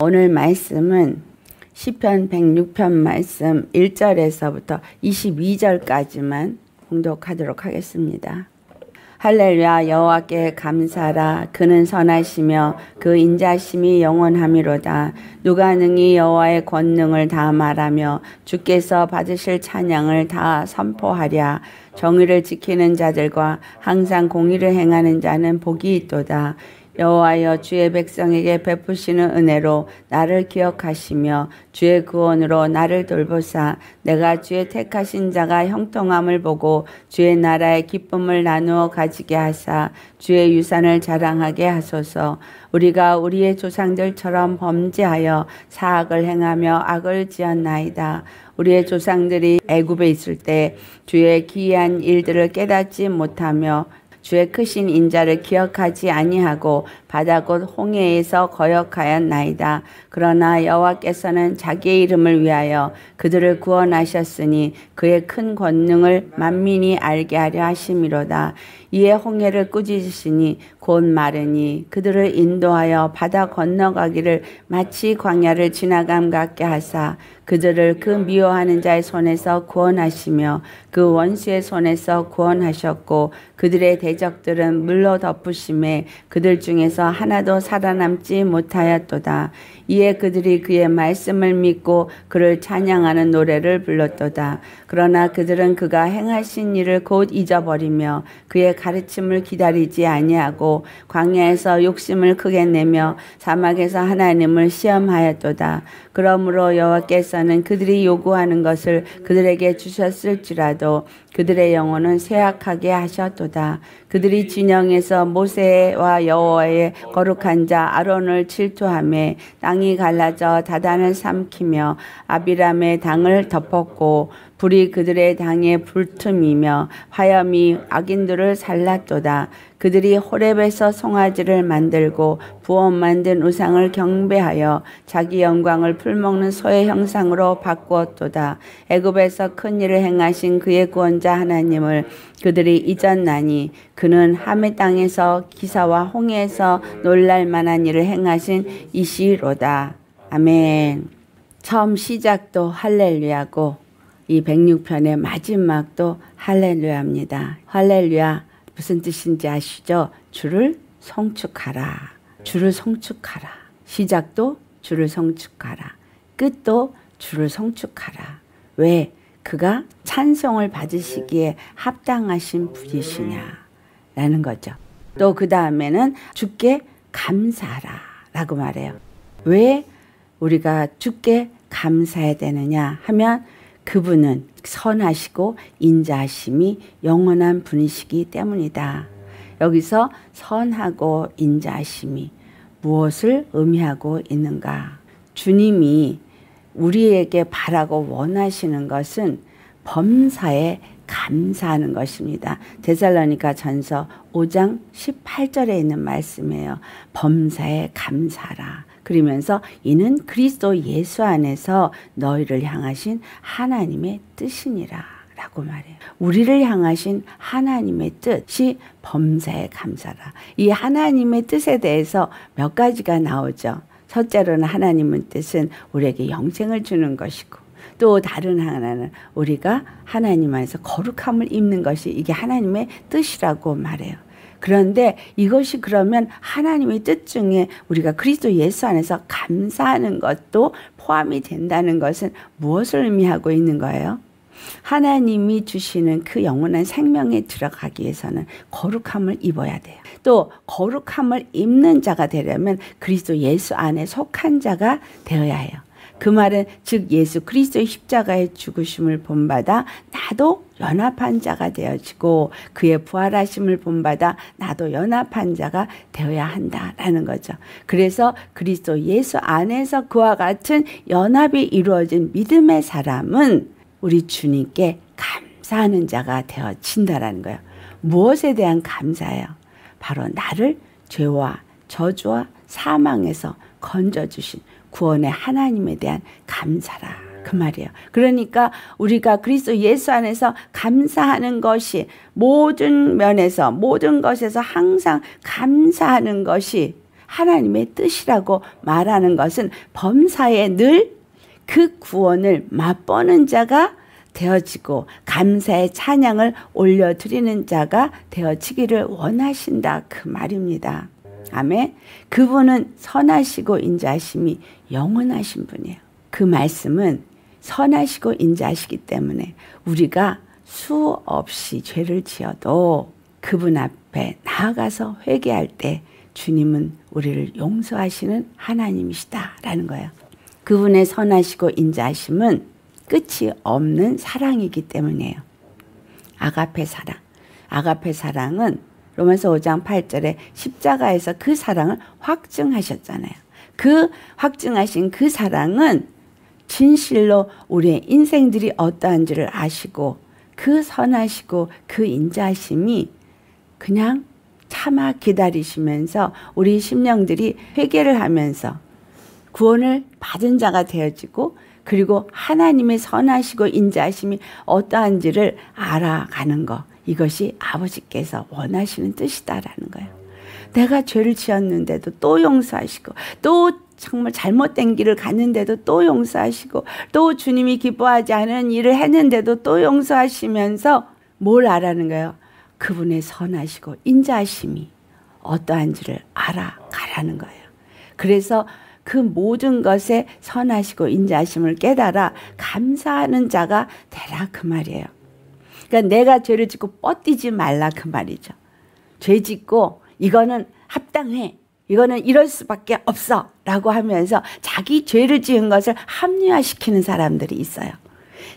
오늘 말씀은 시편 106편 말씀 1절에서부터 22절까지만 공독하도록 하겠습니다. 할렐루야 여호와께 감사라 그는 선하시며 그 인자심이 영원하미로다 누가 능히 여호와의 권능을 다 말하며 주께서 받으실 찬양을 다 선포하랴 정의를 지키는 자들과 항상 공의를 행하는 자는 복이 있도다 여호와여 주의 백성에게 베푸시는 은혜로 나를 기억하시며 주의 구원으로 나를 돌보사 내가 주의 택하신 자가 형통함을 보고 주의 나라의 기쁨을 나누어 가지게 하사 주의 유산을 자랑하게 하소서 우리가 우리의 조상들처럼 범죄하여 사악을 행하며 악을 지었나이다. 우리의 조상들이 애굽에 있을 때 주의 기이한 일들을 깨닫지 못하며 주의 크신 인자를 기억하지 아니하고 바다 곧 홍해에서 거역하였나이다. 그러나 여호와께서는 자기의 이름을 위하여 그들을 구원하셨으니 그의 큰 권능을 만민이 알게 하려 하심이로다. 이에 홍해를 꾸짖으시니 곧 마르니 그들을 인도하여 바다 건너가기를 마치 광야를 지나감 같게 하사 그들을 그 미워하는 자의 손에서 구원하시며 그 원수의 손에서 구원하셨고 그들의 대적들은 물로 덮으심에 그들 중에서 하나도 살아남지 못하였도다. 이에 그들이 그의 말씀을 믿고 그를 찬양하는 노래를 불렀도다. 그러나 그들은 그가 행하신 일을 곧 잊어버리며 그의 가르침을 기다리지 아니하고 광야에서 욕심을 크게 내며 사막에서 하나님을 시험하였도다. 그러므로 여호와께서는 그들이 요구하는 것을 그들에게 주셨을지라도 그들의 영혼은 쇠약하게 하셨도다. 그들이 진영에서 모세와 여호와의 거룩한 자 아론을 질투함에 땅이 갈라져 다단을 삼키며 아비람의 당을 덮었고 불이 그들의 당에 불틈이며 화염이 악인들을 살랐도다. 그들이 호렙에서 송아지를 만들고 부업 만든 우상을 경배하여 자기 영광을 풀먹는 소의 형상으로 바꾸었도다. 애굽에서 큰 일을 행하신 그의 구원자 하나님을 그들이 잊었나니 그는 함의 땅에서 기사와 홍해에서 놀랄 만한 일을 행하신 이시로다. 아멘. 처음 시작도 할렐루야고 이 106편의 마지막도 할렐루야입니다. 할렐루야. 무슨 뜻인지 아시죠? 주를 성축하라. 네. 주를 성축하라. 시작도 주를 성축하라. 끝도 주를 성축하라. 왜? 그가 찬송을 받으시기에 네. 합당하신 음. 분이시냐. 라는 거죠. 또그 네. 다음에는 주께 감사하라. 라고 말해요. 왜 우리가 주께 감사해야 되느냐 하면 그분은 선하시고 인자하심이 영원한 분이시기 때문이다. 여기서 선하고 인자하심이 무엇을 의미하고 있는가? 주님이 우리에게 바라고 원하시는 것은 범사에 감사하는 것입니다. 데살로니가 전서 5장 18절에 있는 말씀이에요. 범사에 감사라. 그러면서 이는 그리스도 예수 안에서 너희를 향하신 하나님의 뜻이니라. 라고 말해요. 우리를 향하신 하나님의 뜻이 범사의 감사라. 이 하나님의 뜻에 대해서 몇 가지가 나오죠. 첫째로는 하나님의 뜻은 우리에게 영생을 주는 것이고 또 다른 하나는 우리가 하나님 안에서 거룩함을 입는 것이 이게 하나님의 뜻이라고 말해요. 그런데 이것이 그러면 하나님의 뜻 중에 우리가 그리스도 예수 안에서 감사하는 것도 포함이 된다는 것은 무엇을 의미하고 있는 거예요? 하나님이 주시는 그 영원한 생명에 들어가기 위해서는 거룩함을 입어야 돼요. 또 거룩함을 입는 자가 되려면 그리스도 예수 안에 속한 자가 되어야 해요. 그 말은 즉 예수 그리스도의 십자가의 죽으심을 본받아 나도 연합한 자가 되어지고 그의 부활하심을 본받아 나도 연합한 자가 되어야 한다라는 거죠. 그래서 그리스도 예수 안에서 그와 같은 연합이 이루어진 믿음의 사람은 우리 주님께 감사하는 자가 되어진다라는 거예요. 무엇에 대한 감사예요? 바로 나를 죄와 저주와 사망에서 건져주신 구원의 하나님에 대한 감사라. 그 말이에요. 그러니까 우리가 그리스도 예수 안에서 감사하는 것이 모든 면에서 모든 것에서 항상 감사하는 것이 하나님의 뜻이라고 말하는 것은 범사에 늘 그 구원을 맛보는 자가 되어지고 감사의 찬양을 올려드리는 자가 되어지기를 원하신다 그 말입니다. 아멘. 그분은 선하시고 인자하심이 영원하신 분이에요. 그 말씀은 선하시고 인자하시기 때문에 우리가 수없이 죄를 지어도 그분 앞에 나아가서 회개할 때 주님은 우리를 용서하시는 하나님이시다라는 거예요. 그분의 선하시고 인자하심은 끝이 없는 사랑이기 때문이에요. 아가페 사랑. 아가페 사랑은 로마서 5장 8절에 십자가에서 그 사랑을 확증하셨잖아요. 그 확증하신 그 사랑은 진실로 우리의 인생들이 어떠한지를 아시고 그 선하시고 그 인자하심이 그냥 참아 기다리시면서 우리 심령들이 회개를 하면서 구원을 받은 자가 되어지고 그리고 하나님의 선하시고 인자하심이 어떠한지를 알아가는 것. 이것이 아버지께서 원하시는 뜻이다라는 거예요. 내가 죄를 지었는데도 또 용서하시고 또 정말 잘못된 길을 갔는데도 또 용서하시고 또 주님이 기뻐하지 않은 일을 했는데도 또 용서하시면서 뭘아는 거예요? 그분의 선하시고 인자하심이 어떠한지를 알아가라는 거예요. 그래서 그 모든 것에 선하시고 인자하심을 깨달아 감사하는 자가 되라 그 말이에요. 그러니까 내가 죄를 짓고 뻗뛰지 말라 그 말이죠. 죄 짓고 이거는 합당해. 이거는 이럴 수밖에 없어. 라고 하면서 자기 죄를 지은 것을 합리화시키는 사람들이 있어요.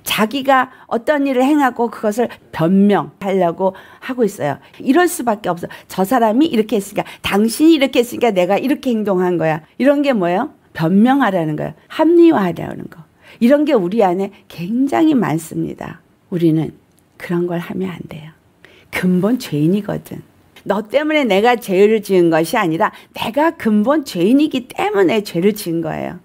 자기가 어떤 일을 행하고 그것을 변명하려고 하고 있어요. 이럴 수밖에 없어. 저 사람이 이렇게 했으니까, 당신이 이렇게 했으니까 내가 이렇게 행동한 거야. 이런 게 뭐예요? 변명하라는 거예요. 합리화하려는 거. 이런 게 우리 안에 굉장히 많습니다. 우리는 그런 걸 하면 안 돼요. 근본 죄인이거든. 너 때문에 내가 죄를 지은 것이 아니라 내가 근본 죄인이기 때문에 죄를 지은 거예요.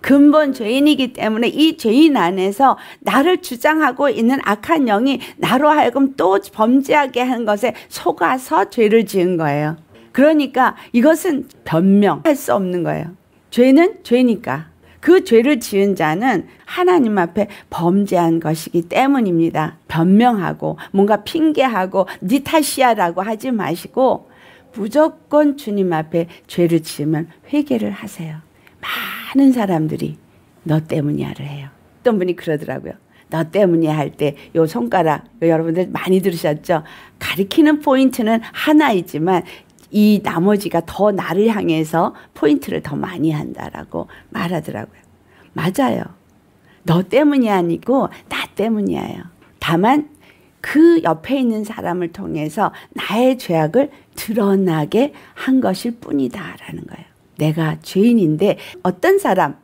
근본 죄인이기 때문에 이 죄인 안에서 나를 주장하고 있는 악한 영이 나로 하여금 또 범죄하게 한 것에 속아서 죄를 지은 거예요. 그러니까 이것은 변명할 수 없는 거예요. 죄는 죄니까. 그 죄를 지은 자는 하나님 앞에 범죄한 것이기 때문입니다. 변명하고 뭔가 핑계하고 니 탓이야라고 하지 마시고 무조건 주님 앞에 죄를 지으면 회개를 하세요. 많은 사람들이 너 때문이야를 해요. 어떤 분이 그러더라고요. 너 때문이야 할때 요 손가락 여러분들 많이 들으셨죠? 가리키는 포인트는 하나이지만 이 나머지가 더 나를 향해서 포인트를 더 많이 한다라고 말하더라고요. 맞아요. 너 때문이 아니고 나 때문이에요. 다만 그 옆에 있는 사람을 통해서 나의 죄악을 드러나게 한 것일 뿐이다라는 거예요. 내가 죄인인데 어떤 사람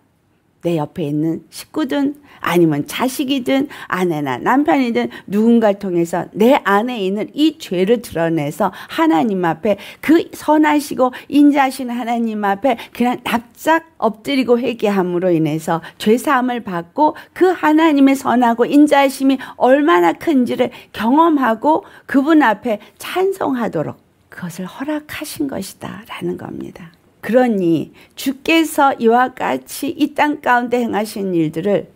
내 옆에 있는 식구든 아니면 자식이든 아내나 남편이든 누군가를 통해서 내 안에 있는 이 죄를 드러내서 하나님 앞에 그 선하시고 인자하신 하나님 앞에 그냥 납작 엎드리고 회개함으로 인해서 죄사함을 받고 그 하나님의 선하고 인자하심이 얼마나 큰지를 경험하고 그분 앞에 찬송하도록 그것을 허락하신 것이다 라는 겁니다. 그러니 주께서 이와 같이 이 땅 가운데 행하신 일들을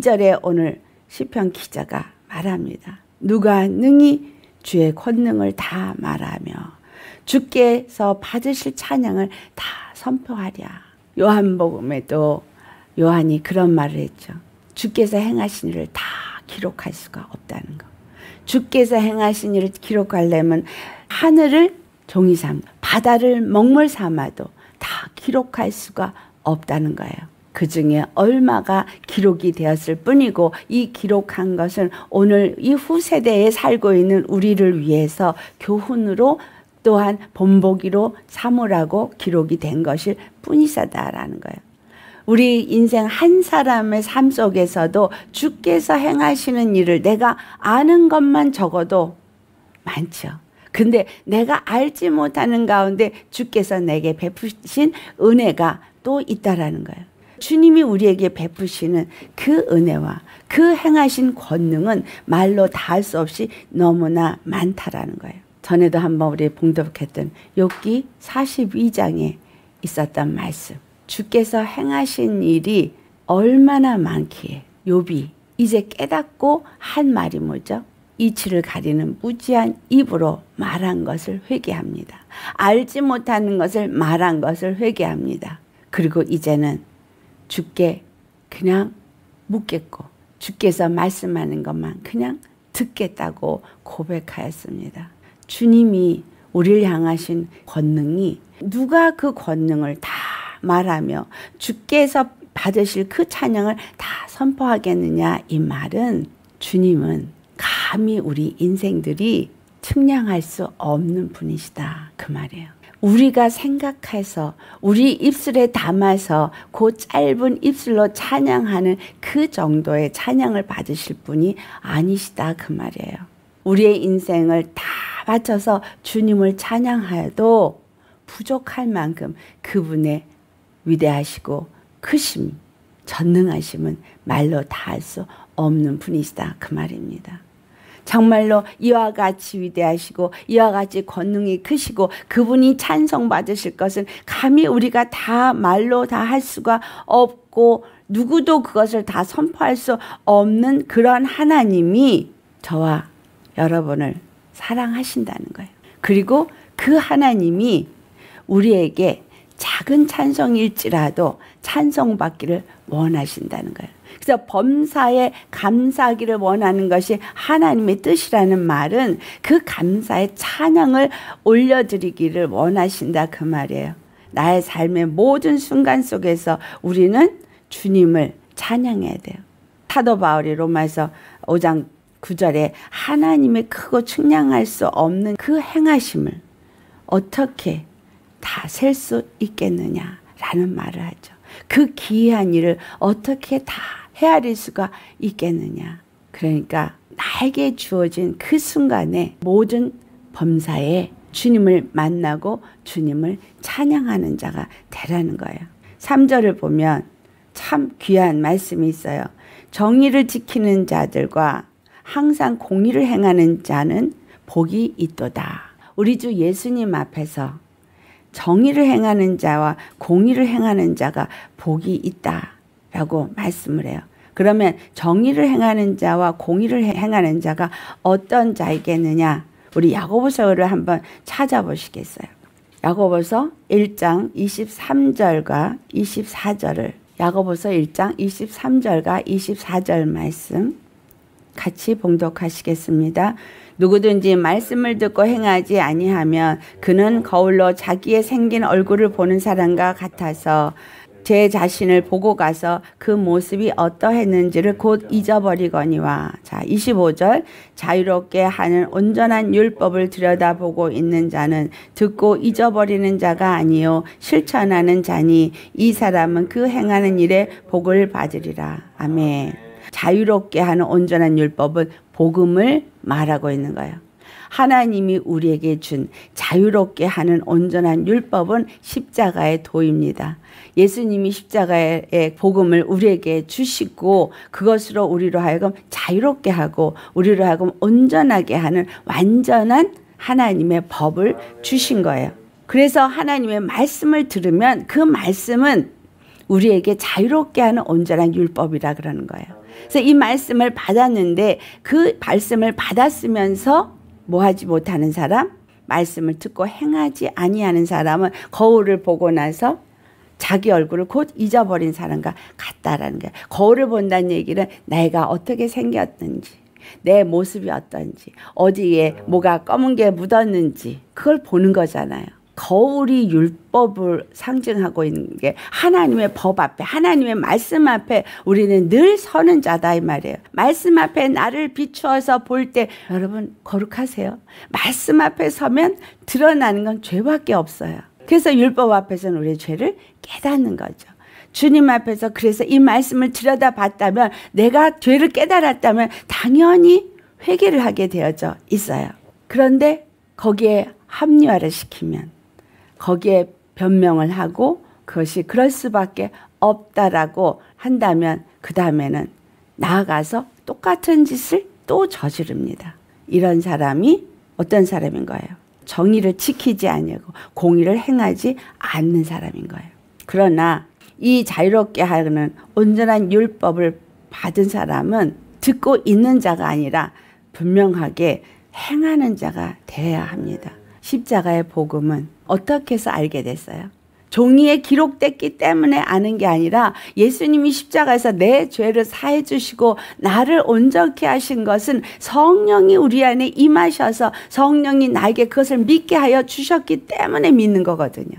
2절에 오늘 시편 기자가 말합니다. 누가 능히 주의 권능을 다 말하며 주께서 받으실 찬양을 다 선포하랴. 요한복음에도 요한이 그런 말을 했죠. 주께서 행하신 일을 다 기록할 수가 없다는 것. 주께서 행하신 일을 기록하려면 하늘을 종이 삼 바다를 먹물 삼아도 다 기록할 수가 없다는 거예요. 그 중에 얼마가 기록이 되었을 뿐이고 이 기록한 것은 오늘 이 후세대에 살고 있는 우리를 위해서 교훈으로 또한 본보기로 삼으라고 기록이 된 것일 뿐이다라는 거예요. 우리 인생 한 사람의 삶 속에서도 주께서 행하시는 일을 내가 아는 것만 적어도 많죠. 근데 내가 알지 못하는 가운데 주께서 내게 베푸신 은혜가 또 있다라는 거예요. 주님이 우리에게 베푸시는 그 은혜와 그 행하신 권능은 말로 다 할 수 없이 너무나 많다라는 거예요. 전에도 한번 우리 봉독했던 욕기 42장에 있었던 말씀. 주께서 행하신 일이 얼마나 많기에 요비 이제 깨닫고 한 말이 뭐죠? 이치를 가리는 무지한 입으로 말한 것을 회개합니다. 알지 못하는 것을 말한 것을 회개합니다. 그리고 이제는 주께 그냥 묻겠고 주께서 말씀하는 것만 그냥 듣겠다고 고백하였습니다. 주님이 우리를 향하신 권능이 누가 그 권능을 다 말하며 주께서 받으실 그 찬양을 다 선포하겠느냐 이 말은 주님은 감히 우리 인생들이 측량할 수 없는 분이시다 그 말이에요. 우리가 생각해서 우리 입술에 담아서 그 짧은 입술로 찬양하는 그 정도의 찬양을 받으실 분이 아니시다 그 말이에요. 우리의 인생을 다 바쳐서 주님을 찬양해도 부족할 만큼 그분의 위대하시고 크심, 전능하심은 말로 다 할 수 없는 분이시다 그 말입니다. 정말로 이와 같이 위대하시고 이와 같이 권능이 크시고 그분이 찬성받으실 것은 감히 우리가 다 말로 다 할 수가 없고 누구도 그것을 다 선포할 수 없는 그런 하나님이 저와 여러분을 사랑하신다는 거예요. 그리고 그 하나님이 우리에게 작은 찬성일지라도 찬성받기를 원하신다는 거예요. 그래서 범사에 감사하기를 원하는 것이 하나님의 뜻이라는 말은 그 감사의 찬양을 올려드리기를 원하신다 그 말이에요. 나의 삶의 모든 순간 속에서 우리는 주님을 찬양해야 돼요. 사도 바울이 로마에서 5장 9절에 하나님의 크고 측량할 수 없는 그 행하심을 어떻게 다 셀 수 있겠느냐라는 말을 하죠. 그 기이한 일을 어떻게 다 헤아릴 수가 있겠느냐. 그러니까 나에게 주어진 그 순간에 모든 범사에 주님을 만나고 주님을 찬양하는 자가 되라는 거예요. 3절을 보면 참 귀한 말씀이 있어요. 정의를 지키는 자들과 항상 공의를 행하는 자는 복이 있도다. 우리 주 예수님 앞에서 정의를 행하는 자와 공의를 행하는 자가 복이 있다. 라고 말씀을 해요. 그러면 정의를 행하는 자와 공의를 행하는 자가 어떤 자이겠느냐? 우리 야고보서를 한번 찾아보시겠어요. 야고보서 1장 23절과 24절을 야고보서 1장 23절과 24절 말씀 같이 봉독하시겠습니다. 누구든지 말씀을 듣고 행하지 아니하면 그는 거울로 자기의 생긴 얼굴을 보는 사람과 같아서 제 자신을 보고 가서 그 모습이 어떠했는지를 곧 잊어버리거니와 자 25절 자유롭게 하는 온전한 율법을 들여다보고 있는 자는 듣고 잊어버리는 자가 아니요 실천하는 자니 이 사람은 그 행하는 일에 복을 받으리라 아멘 자유롭게 하는 온전한 율법은 복음을 말하고 있는 거예요. 하나님이 우리에게 준 자유롭게 하는 온전한 율법은 십자가의 도입니다. 예수님이 십자가의 복음을 우리에게 주시고 그것으로 우리로 하여금 자유롭게 하고 우리로 하여금 온전하게 하는 완전한 하나님의 법을 주신 거예요. 그래서 하나님의 말씀을 들으면 그 말씀은 우리에게 자유롭게 하는 온전한 율법이라 그러는 거예요. 그래서 이 말씀을 받았는데 그 말씀을 받았으면서 뭐하지 못하는 사람, 말씀을 듣고 행하지 아니하는 사람은 거울을 보고 나서 자기 얼굴을 곧 잊어버린 사람과 같다라는 거야 거울을 본다는 얘기는 내가 어떻게 생겼는지, 내 모습이 어떤지, 어디에 뭐가 검은 게 묻었는지 그걸 보는 거잖아요. 거울이 율법을 상징하고 있는 게 하나님의 법 앞에 하나님의 말씀 앞에 우리는 늘 서는 자다 이 말이에요. 말씀 앞에 나를 비추어서 볼 때 여러분 거룩하세요. 말씀 앞에 서면 드러나는 건 죄밖에 없어요. 그래서 율법 앞에서는 우리의 죄를 깨닫는 거죠. 주님 앞에서 그래서 이 말씀을 들여다봤다면 내가 죄를 깨달았다면 당연히 회개를 하게 되어져 있어요. 그런데 거기에 합리화를 시키면 거기에 변명을 하고 그것이 그럴 수밖에 없다라고 한다면 그 다음에는 나아가서 똑같은 짓을 또 저지릅니다. 이런 사람이 어떤 사람인 거예요? 정의를 지키지 아니고 공의를 행하지 않는 사람인 거예요. 그러나 이 자유롭게 하는 온전한 율법을 받은 사람은 듣고 있는 자가 아니라 분명하게 행하는 자가 되야 합니다. 십자가의 복음은 어떻게 해서 알게 됐어요? 종이에 기록됐기 때문에 아는 게 아니라 예수님이 십자가에서 내 죄를 사해 주시고 나를 온전케 하신 것은 성령이 우리 안에 임하셔서 성령이 나에게 그것을 믿게 하여 주셨기 때문에 믿는 거거든요.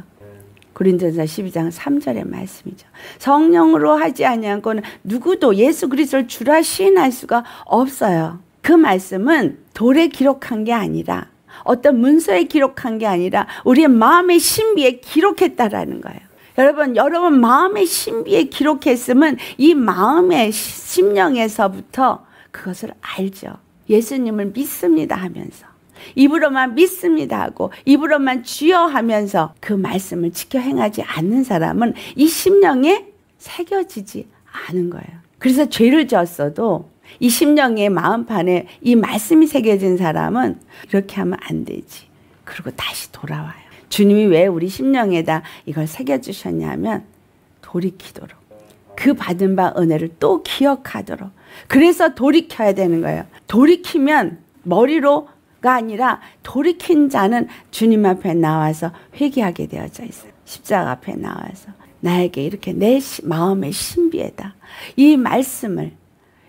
고린전서 12장 3절의 말씀이죠. 성령으로 하지 아니한건 누구도 예수 그리스도를 주라 시인할 수가 없어요. 그 말씀은 돌에 기록한 게 아니라 어떤 문서에 기록한 게 아니라 우리의 마음의 신비에 기록했다라는 거예요. 여러분, 여러분 마음의 신비에 기록했으면 이 마음의 심령에서부터 그것을 알죠. 예수님을 믿습니다 하면서. 입으로만 믿습니다 하고 입으로만 주여 하면서 그 말씀을 지켜 행하지 않는 사람은 이 심령에 새겨지지 않은 거예요. 그래서 죄를 지었어도 이 심령의 마음판에 이 말씀이 새겨진 사람은 이렇게 하면 안 되지. 그리고 다시 돌아와요. 주님이 왜 우리 심령에다 이걸 새겨주셨냐면 돌이키도록 그 받은 바 은혜를 또 기억하도록 그래서 돌이켜야 되는 거예요. 돌이키면 머리로가 아니라 돌이킨 자는 주님 앞에 나와서 회개하게 되어져 있어요. 십자가 앞에 나와서 나에게 이렇게 내 마음의 신비에다 이 말씀을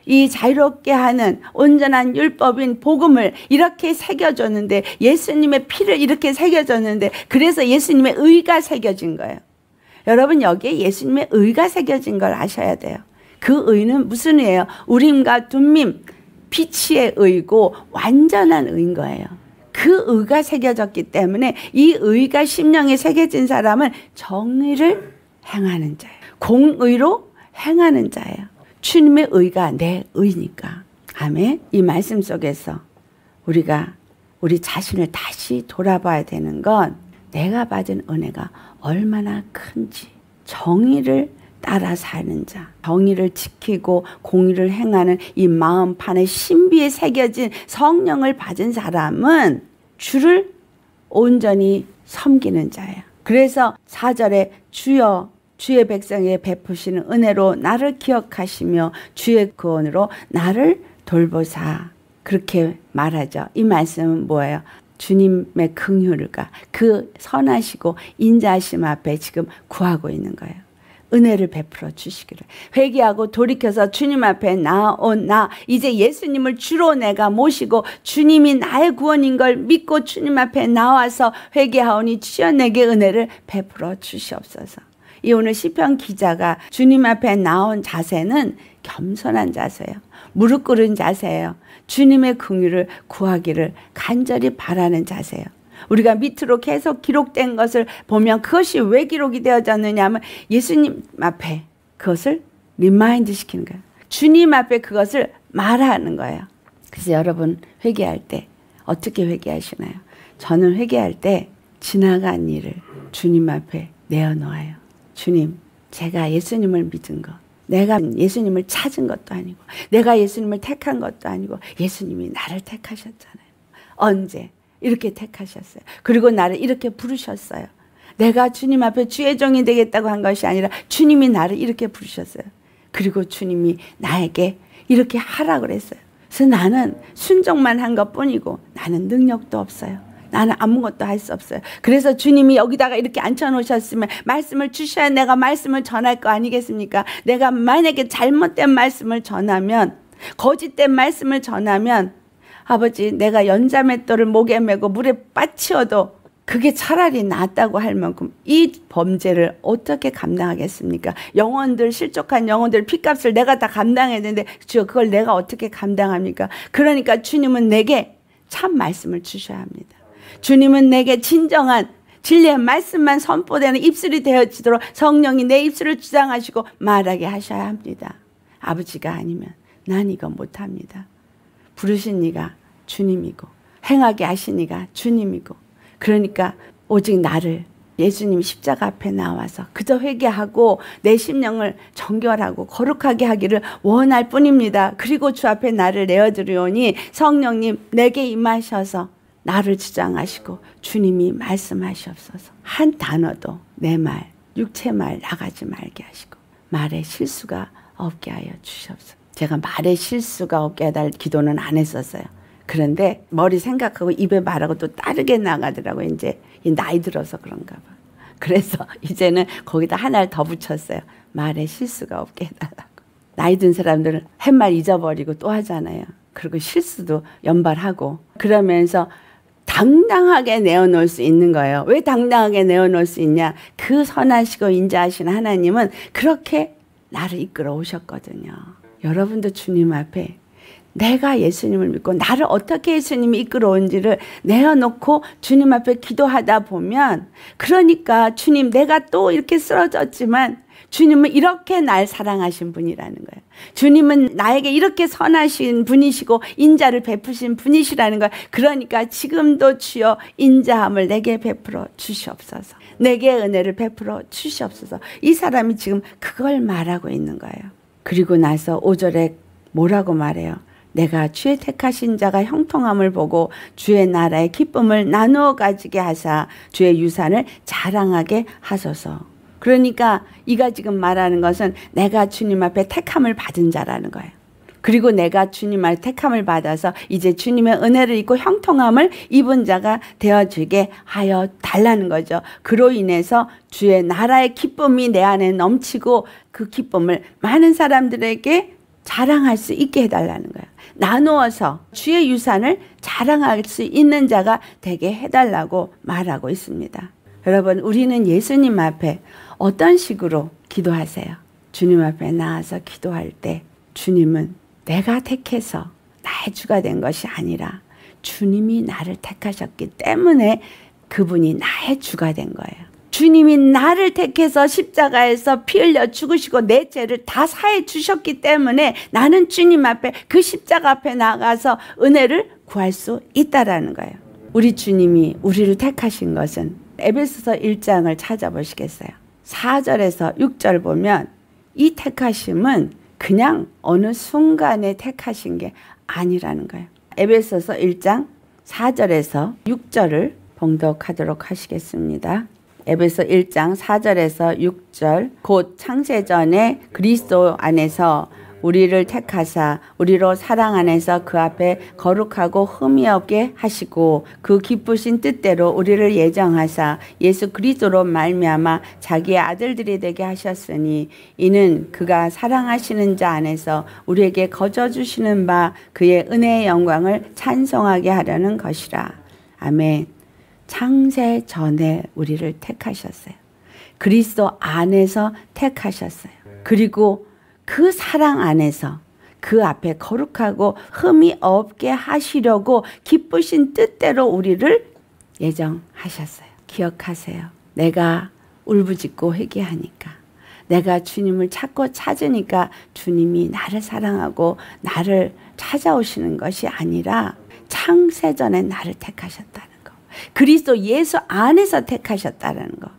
이 자유롭게 하는 온전한 율법인 복음을 이렇게 새겨줬는데 예수님의 피를 이렇게 새겨줬는데 그래서 예수님의 의가 새겨진 거예요. 여러분 여기에 예수님의 의가 새겨진 걸 아셔야 돼요. 그 의는 무슨 의예요? 우림과 둠밈, 빛의 의고 완전한 의인 거예요. 그 의가 새겨졌기 때문에 이 의가 심령에 새겨진 사람은 정의를 행하는 자예요. 공의로 행하는 자예요. 주님의 의가 내 의니까. 아멘. 이 말씀 속에서 우리가 우리 자신을 다시 돌아봐야 되는 건 내가 받은 은혜가 얼마나 큰지 정의를 따라 사는 자, 정의를 지키고 공의를 행하는 이 마음판에 신비에 새겨진 성령을 받은 사람은 주를 온전히 섬기는 자야. 그래서 사절에 주여 주의 백성에 베푸시는 은혜로 나를 기억하시며 주의 구원으로 나를 돌보사 그렇게 말하죠. 이 말씀은 뭐예요? 주님의 긍휼과 그 선하시고 인자하심 앞에 지금 구하고 있는 거예요. 은혜를 베풀어 주시기를 회개하고 돌이켜서 주님 앞에 나온 나 이제 예수님을 주로 내가 모시고 주님이 나의 구원인 걸 믿고 주님 앞에 나와서 회개하오니 주여 내게 은혜를 베풀어 주시옵소서. 이 오늘 시편 기자가 주님 앞에 나온 자세는 겸손한 자세예요. 무릎 꿇은 자세예요. 주님의 긍휼을 구하기를 간절히 바라는 자세예요. 우리가 밑으로 계속 기록된 것을 보면 그것이 왜 기록이 되어졌느냐 하면 예수님 앞에 그것을 리마인드 시키는 거예요. 주님 앞에 그것을 말하는 거예요. 그래서 여러분 회개할 때 어떻게 회개하시나요? 저는 회개할 때 지나간 일을 주님 앞에 내어놓아요. 주님, 제가 예수님을 믿은 것, 내가 예수님을 찾은 것도 아니고, 내가 예수님을 택한 것도 아니고, 예수님이 나를 택하셨잖아요. 언제? 이렇게 택하셨어요. 그리고 나를 이렇게 부르셨어요. 내가 주님 앞에 주의 종이 되겠다고 한 것이 아니라 주님이 나를 이렇게 부르셨어요. 그리고 주님이 나에게 이렇게 하라 고 그랬어요. 그래서 나는 순종만 한 것 뿐이고 나는 능력도 없어요. 나는 아무것도 할 수 없어요. 그래서 주님이 여기다가 이렇게 앉혀놓으셨으면 말씀을 주셔야 내가 말씀을 전할 거 아니겠습니까? 내가 만약에 잘못된 말씀을 전하면 거짓된 말씀을 전하면 아버지 내가 연자맷돌을 목에 메고 물에 빠치어도 그게 차라리 낫다고 할 만큼 이 범죄를 어떻게 감당하겠습니까? 영혼들 실족한 영혼들 핏값을 내가 다감당해는데 주여 그걸 내가 어떻게 감당합니까? 그러니까 주님은 내게 참 말씀을 주셔야 합니다. 주님은 내게 진정한 진리의 말씀만 선포되는 입술이 되어지도록 성령이 내 입술을 주장하시고 말하게 하셔야 합니다. 아버지가 아니면 난 이거 못합니다. 부르신 이가 주님이고 행하게 하신 이가 주님이고 그러니까 오직 나를 예수님 십자가 앞에 나와서 그저 회개하고 내 심령을 정결하고 거룩하게 하기를 원할 뿐입니다. 그리고 주 앞에 나를 내어드리오니 성령님 내게 임하셔서 나를 주장하시고 주님이 말씀하시옵소서. 한 단어도 내 말, 육체 말 나가지 말게 하시고 말에 실수가 없게 하여 주시옵소서. 제가 말에 실수가 없게 해달 기도는 안 했었어요. 그런데 머리 생각하고 입에 말하고 또 다르게 나가더라고요. 이제 나이 들어서 그런가 봐. 그래서 이제는 거기다 하나를 더 붙였어요. 말에 실수가 없게 해달라고. 나이 든 사람들은 햇말 잊어버리고 또 하잖아요. 그리고 실수도 연발하고 그러면서 당당하게 내어놓을 수 있는 거예요. 왜 당당하게 내어놓을 수 있냐? 그 선하시고 인자하신 하나님은 그렇게 나를 이끌어 오셨거든요. 여러분도 주님 앞에 내가 예수님을 믿고 나를 어떻게 예수님이 이끌어온지를 내어놓고 주님 앞에 기도하다 보면 그러니까 주님 내가 또 이렇게 쓰러졌지만 주님은 이렇게 날 사랑하신 분이라는 거예요. 주님은 나에게 이렇게 선하신 분이시고 인자를 베푸신 분이시라는 거예요. 그러니까 지금도 주여 인자함을 내게 베풀어 주시옵소서. 내게 은혜를 베풀어 주시옵소서. 이 사람이 지금 그걸 말하고 있는 거예요. 그리고 나서 5절에 뭐라고 말해요? 내가 주의 택하신 자가 형통함을 보고 주의 나라의 기쁨을 나누어 가지게 하사 주의 유산을 자랑하게 하소서. 그러니까 이가 지금 말하는 것은 내가 주님 앞에 택함을 받은 자라는 거예요. 그리고 내가 주님 앞에 택함을 받아서 이제 주님의 은혜를 입고 형통함을 입은 자가 되어주게 하여 달라는 거죠. 그로 인해서 주의 나라의 기쁨이 내 안에 넘치고 그 기쁨을 많은 사람들에게 자랑할 수 있게 해달라는 거야. 나누어서 주의 유산을 자랑할 수 있는 자가 되게 해달라고 말하고 있습니다. 여러분, 우리는 예수님 앞에 어떤 식으로 기도하세요? 주님 앞에 나와서 기도할 때 주님은 내가 택해서 나의 주가 된 것이 아니라 주님이 나를 택하셨기 때문에 그분이 나의 주가 된 거예요. 주님이 나를 택해서 십자가에서 피 흘려 죽으시고 내 죄를 다 사해 주셨기 때문에 나는 주님 앞에 그 십자가 앞에 나가서 은혜를 구할 수 있다라는 거예요. 우리 주님이 우리를 택하신 것은 에베소서 1장을 찾아보시겠어요. 4절에서 6절 보면 이 택하심은 그냥 어느 순간에 택하신 게 아니라는 거예요. 에베소서 1장 4절에서 6절을 봉독하도록 하시겠습니다. 에베소 1장 4절에서 6절 곧 창세 전에 그리스도 안에서 우리를 택하사 우리로 사랑 안에서 그 앞에 거룩하고 흠이 없게 하시고 그 기쁘신 뜻대로 우리를 예정하사 예수 그리스도로 말미암아 자기의 아들들이 되게 하셨으니 이는 그가 사랑하시는 자 안에서 우리에게 거저 주시는 바 그의 은혜의 영광을 찬송하게 하려는 것이라. 아멘. 창세 전에 우리를 택하셨어요. 그리스도 안에서 택하셨어요. 네. 그리고 그 사랑 안에서 그 앞에 거룩하고 흠이 없게 하시려고 기쁘신 뜻대로 우리를 예정하셨어요. 기억하세요. 내가 울부짖고 회개하니까 내가 주님을 찾고 찾으니까 주님이 나를 사랑하고 나를 찾아오시는 것이 아니라 창세전에 나를 택하셨다는 거. 그리스도 예수 안에서 택하셨다는 거.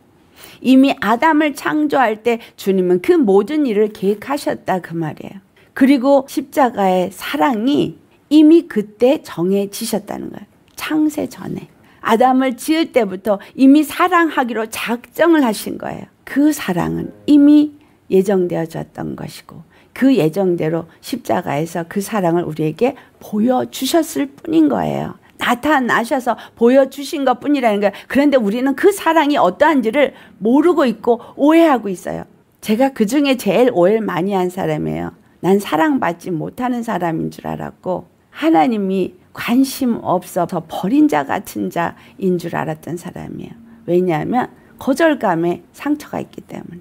이미 아담을 창조할 때 주님은 그 모든 일을 계획하셨다 그 말이에요. 그리고 십자가의 사랑이 이미 그때 정해지셨다는 거예요. 창세 전에. 아담을 지을 때부터 이미 사랑하기로 작정을 하신 거예요. 그 사랑은 이미 예정되어졌던 것이고 그 예정대로 십자가에서 그 사랑을 우리에게 보여주셨을 뿐인 거예요. 나타나셔서 보여주신 것 뿐이라는 거예요. 그런데 우리는 그 사랑이 어떠한지를 모르고 있고 오해하고 있어요. 제가 그 중에 제일 오해를 많이 한 사람이에요. 난 사랑받지 못하는 사람인 줄 알았고, 하나님이 관심 없어서 버린 자 같은 자인 줄 알았던 사람이에요. 왜냐하면 거절감에 상처가 있기 때문에.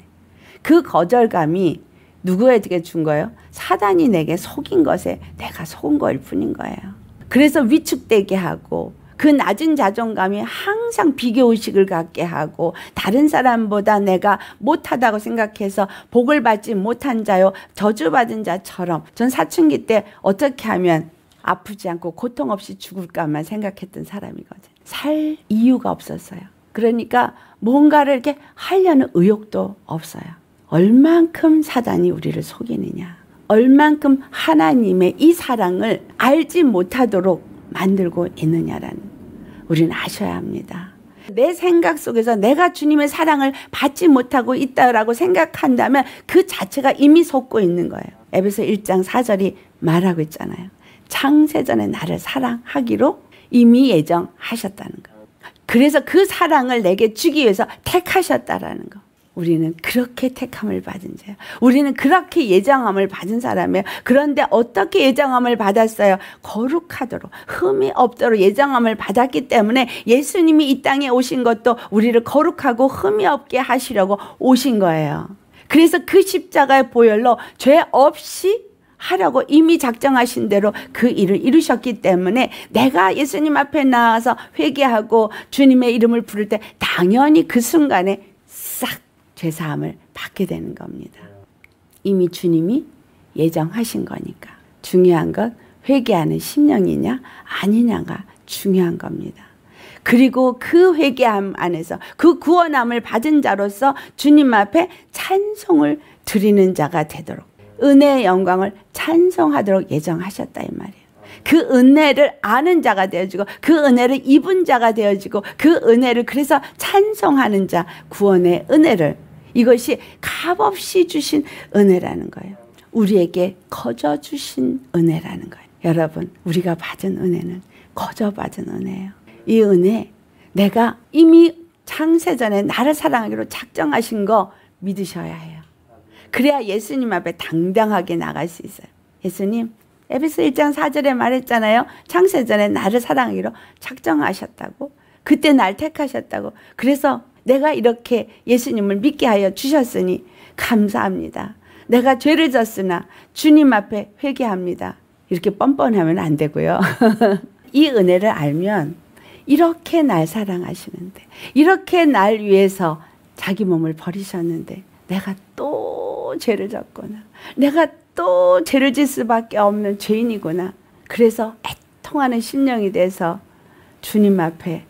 그 거절감이 누구에게 준 거예요? 사단이 내게 속인 것에 내가 속은 거일 뿐인 거예요. 그래서 위축되게 하고 그 낮은 자존감이 항상 비교의식을 갖게 하고 다른 사람보다 내가 못하다고 생각해서 복을 받지 못한 자요 저주받은 자처럼 전 사춘기 때 어떻게 하면 아프지 않고 고통 없이 죽을까만 생각했던 사람이거든 살 이유가 없었어요 그러니까 뭔가를 이렇게 하려는 의욕도 없어요 얼만큼 사단이 우리를 속이느냐 얼만큼 하나님의 이 사랑을 알지 못하도록 만들고 있느냐라는 우리는 아셔야 합니다. 내 생각 속에서 내가 주님의 사랑을 받지 못하고 있다라고 생각한다면 그 자체가 이미 속고 있는 거예요. 에베소 1장 4절이 말하고 있잖아요. 창세전에 나를 사랑하기로 이미 예정하셨다는 거. 그래서 그 사랑을 내게 주기 위해서 택하셨다라는 거. 우리는 그렇게 택함을 받은 자요. 우리는 그렇게 예정함을 받은 사람이에요. 그런데 어떻게 예정함을 받았어요? 거룩하도록 흠이 없도록 예정함을 받았기 때문에 예수님이 이 땅에 오신 것도 우리를 거룩하고 흠이 없게 하시려고 오신 거예요. 그래서 그 십자가의 보혈로 죄 없이 하라고 이미 작정하신 대로 그 일을 이루셨기 때문에 내가 예수님 앞에 나와서 회개하고 주님의 이름을 부를 때 당연히 그 순간에 죄사함을 받게 되는 겁니다. 이미 주님이 예정하신 거니까. 중요한 건 회개하는 심령이냐 아니냐가 중요한 겁니다. 그리고 그 회개함 안에서 그 구원함을 받은 자로서 주님 앞에 찬송을 드리는 자가 되도록 은혜의 영광을 찬송하도록 예정하셨다 이 말이에요. 그 은혜를 아는 자가 되어지고 그 은혜를 입은 자가 되어지고 그 은혜를 그래서 찬송하는 자 구원의 은혜를 이것이 값없이 주신 은혜라는 거예요. 우리에게 거저 주신 은혜라는 거예요. 여러분, 우리가 받은 은혜는 거저 받은 은혜예요. 이 은혜, 내가 이미 창세전에 나를 사랑하기로 작정하신 거 믿으셔야 해요. 그래야 예수님 앞에 당당하게 나갈 수 있어요. 예수님, 에베소 1장 4절에 말했잖아요. 창세전에 나를 사랑하기로 작정하셨다고. 그때 날 택하셨다고. 그래서 내가 이렇게 예수님을 믿게 하여 주셨으니 감사합니다. 내가 죄를 졌으나 주님 앞에 회개합니다. 이렇게 뻔뻔하면 안 되고요. 이 은혜를 알면 이렇게 날 사랑하시는데, 이렇게 날 위해서 자기 몸을 버리셨는데, 내가 또 죄를 졌구나. 내가 또 죄를 질 수밖에 없는 죄인이구나. 그래서 애통하는 심령이 돼서 주님 앞에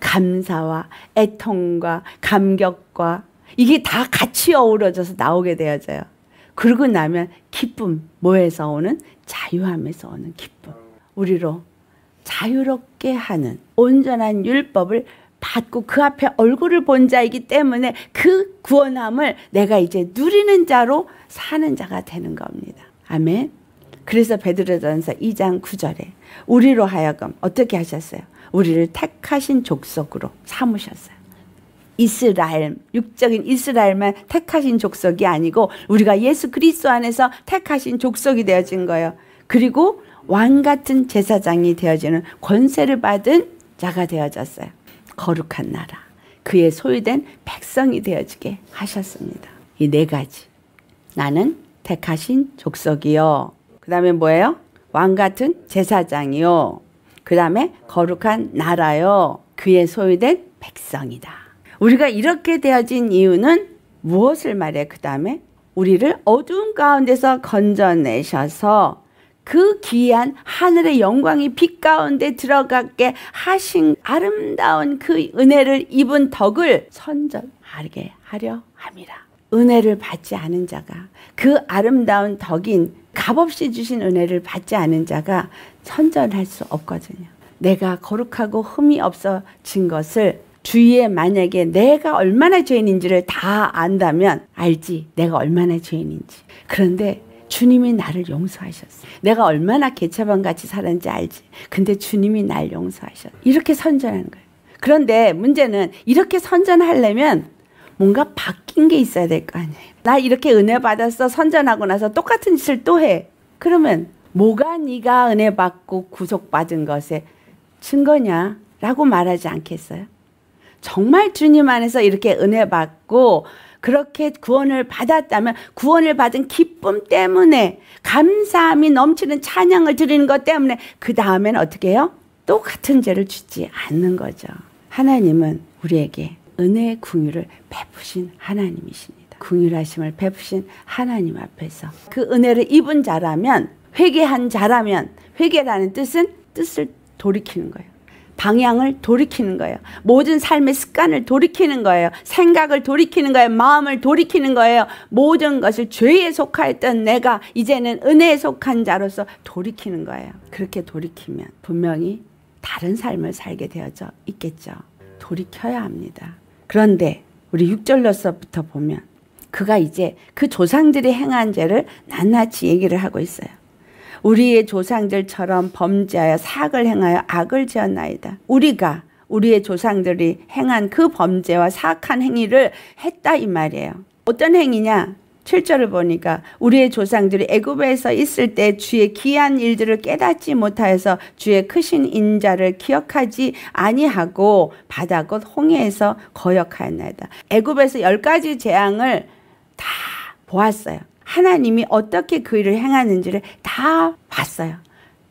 감사와 애통과 감격과 이게 다 같이 어우러져서 나오게 되어져요. 그러고 나면 기쁨, 뭐에서 오는? 자유함에서 오는 기쁨. 우리로 자유롭게 하는 온전한 율법을 받고 그 앞에 얼굴을 본 자이기 때문에 그 구원함을 내가 이제 누리는 자로 사는 자가 되는 겁니다. 아멘. 그래서 베드로전서 2장 9절에 우리로 하여금 어떻게 하셨어요? 우리를 택하신 족속으로 삼으셨어요. 이스라엘, 육적인 이스라엘만 택하신 족속이 아니고 우리가 예수 그리스도 안에서 택하신 족속이 되어진 거예요. 그리고 왕 같은 제사장이 되어지는 권세를 받은 자가 되어졌어요. 거룩한 나라, 그의 소유된 백성이 되어지게 하셨습니다. 이 네 가지. 나는 택하신 족속이요. 그 다음에 뭐예요? 왕 같은 제사장이요. 그 다음에 거룩한 나라요. 그의 소유된 백성이다. 우리가 이렇게 되어진 이유는 무엇을 말해? 그 다음에 우리를 어두 가운데서 건져내셔서 그 귀한 하늘의 영광이 빛 가운데 들어가게 하신 아름다운 그 은혜를 입은 덕을 선전하게 하려 함이라. 은혜를 받지 않은 자가 그 아름다운 덕인 값없이 주신 은혜를 받지 않은 자가 선전할 수 없거든요. 내가 거룩하고 흠이 없어진 것을 주위에 만약에 내가 얼마나 죄인인지를 다 안다면 알지 내가 얼마나 죄인인지. 그런데 주님이 나를 용서하셨어. 내가 얼마나 개차반 같이 살았는지 알지. 근데 주님이 날 용서하셨어. 이렇게 선전하는 거예요. 그런데 문제는 이렇게 선전하려면 뭔가 바뀐 게 있어야 될 거 아니에요. 나 이렇게 은혜 받았어 선전하고 나서 똑같은 짓을 또 해. 그러면 뭐가 네가 은혜 받고 구속받은 것에 증거냐? 라고 말하지 않겠어요? 정말 주님 안에서 이렇게 은혜 받고 그렇게 구원을 받았다면 구원을 받은 기쁨 때문에 감사함이 넘치는 찬양을 드리는 것 때문에 그 다음엔 어떻게 해요? 똑같은 죄를 짓지 않는 거죠. 하나님은 우리에게 은혜의 궁유를 베푸신 하나님이십니다. 궁유하심을 베푸신 하나님 앞에서 그 은혜를 입은 자라면 회개한 자라면 회개라는 뜻은 뜻을 돌이키는 거예요. 방향을 돌이키는 거예요. 모든 삶의 습관을 돌이키는 거예요. 생각을 돌이키는 거예요. 마음을 돌이키는 거예요. 모든 것을 죄에 속하였던 내가 이제는 은혜에 속한 자로서 돌이키는 거예요. 그렇게 돌이키면 분명히 다른 삶을 살게 되어져 있겠죠. 돌이켜야 합니다. 그런데 우리 6절로서부터 보면 그가 이제 그 조상들이 행한 죄를 낱낱이 얘기를 하고 있어요. 우리의 조상들처럼 범죄하여 사악을 행하여 악을 지었나이다. 우리가 우리의 조상들이 행한 그 범죄와 사악한 행위를 했다 이 말이에요. 어떤 행위냐? 7절을 보니까 우리의 조상들이 애굽에서 있을 때 주의 귀한 일들을 깨닫지 못하여서 주의 크신 인자를 기억하지 아니하고 바다 곧 홍해에서 거역하였나이다. 애굽에서 열 가지 재앙을 다 보았어요. 하나님이 어떻게 그 일을 행하는지를 다 봤어요.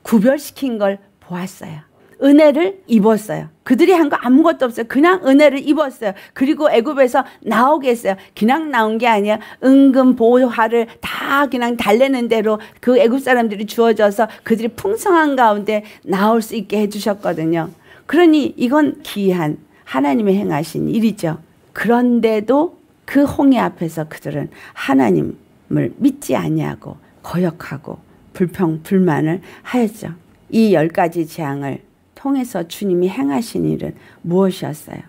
구별시킨 걸 보았어요. 은혜를 입었어요. 그들이 한 거 아무것도 없어요. 그냥 은혜를 입었어요. 그리고 애굽에서 나오게 했어요. 그냥 나온 게 아니야. 은금 보화를 다 그냥 달래는 대로 그 애굽 사람들이 주어져서 그들이 풍성한 가운데 나올 수 있게 해주셨거든요. 그러니 이건 기이한 하나님의 행하신 일이죠. 그런데도 그 홍해 앞에서 그들은 하나님을 믿지 아니하고 거역하고 불평 불만을 하였죠. 이 열 가지 재앙을 통해서 주님이 행하신 일은 무엇이었어요?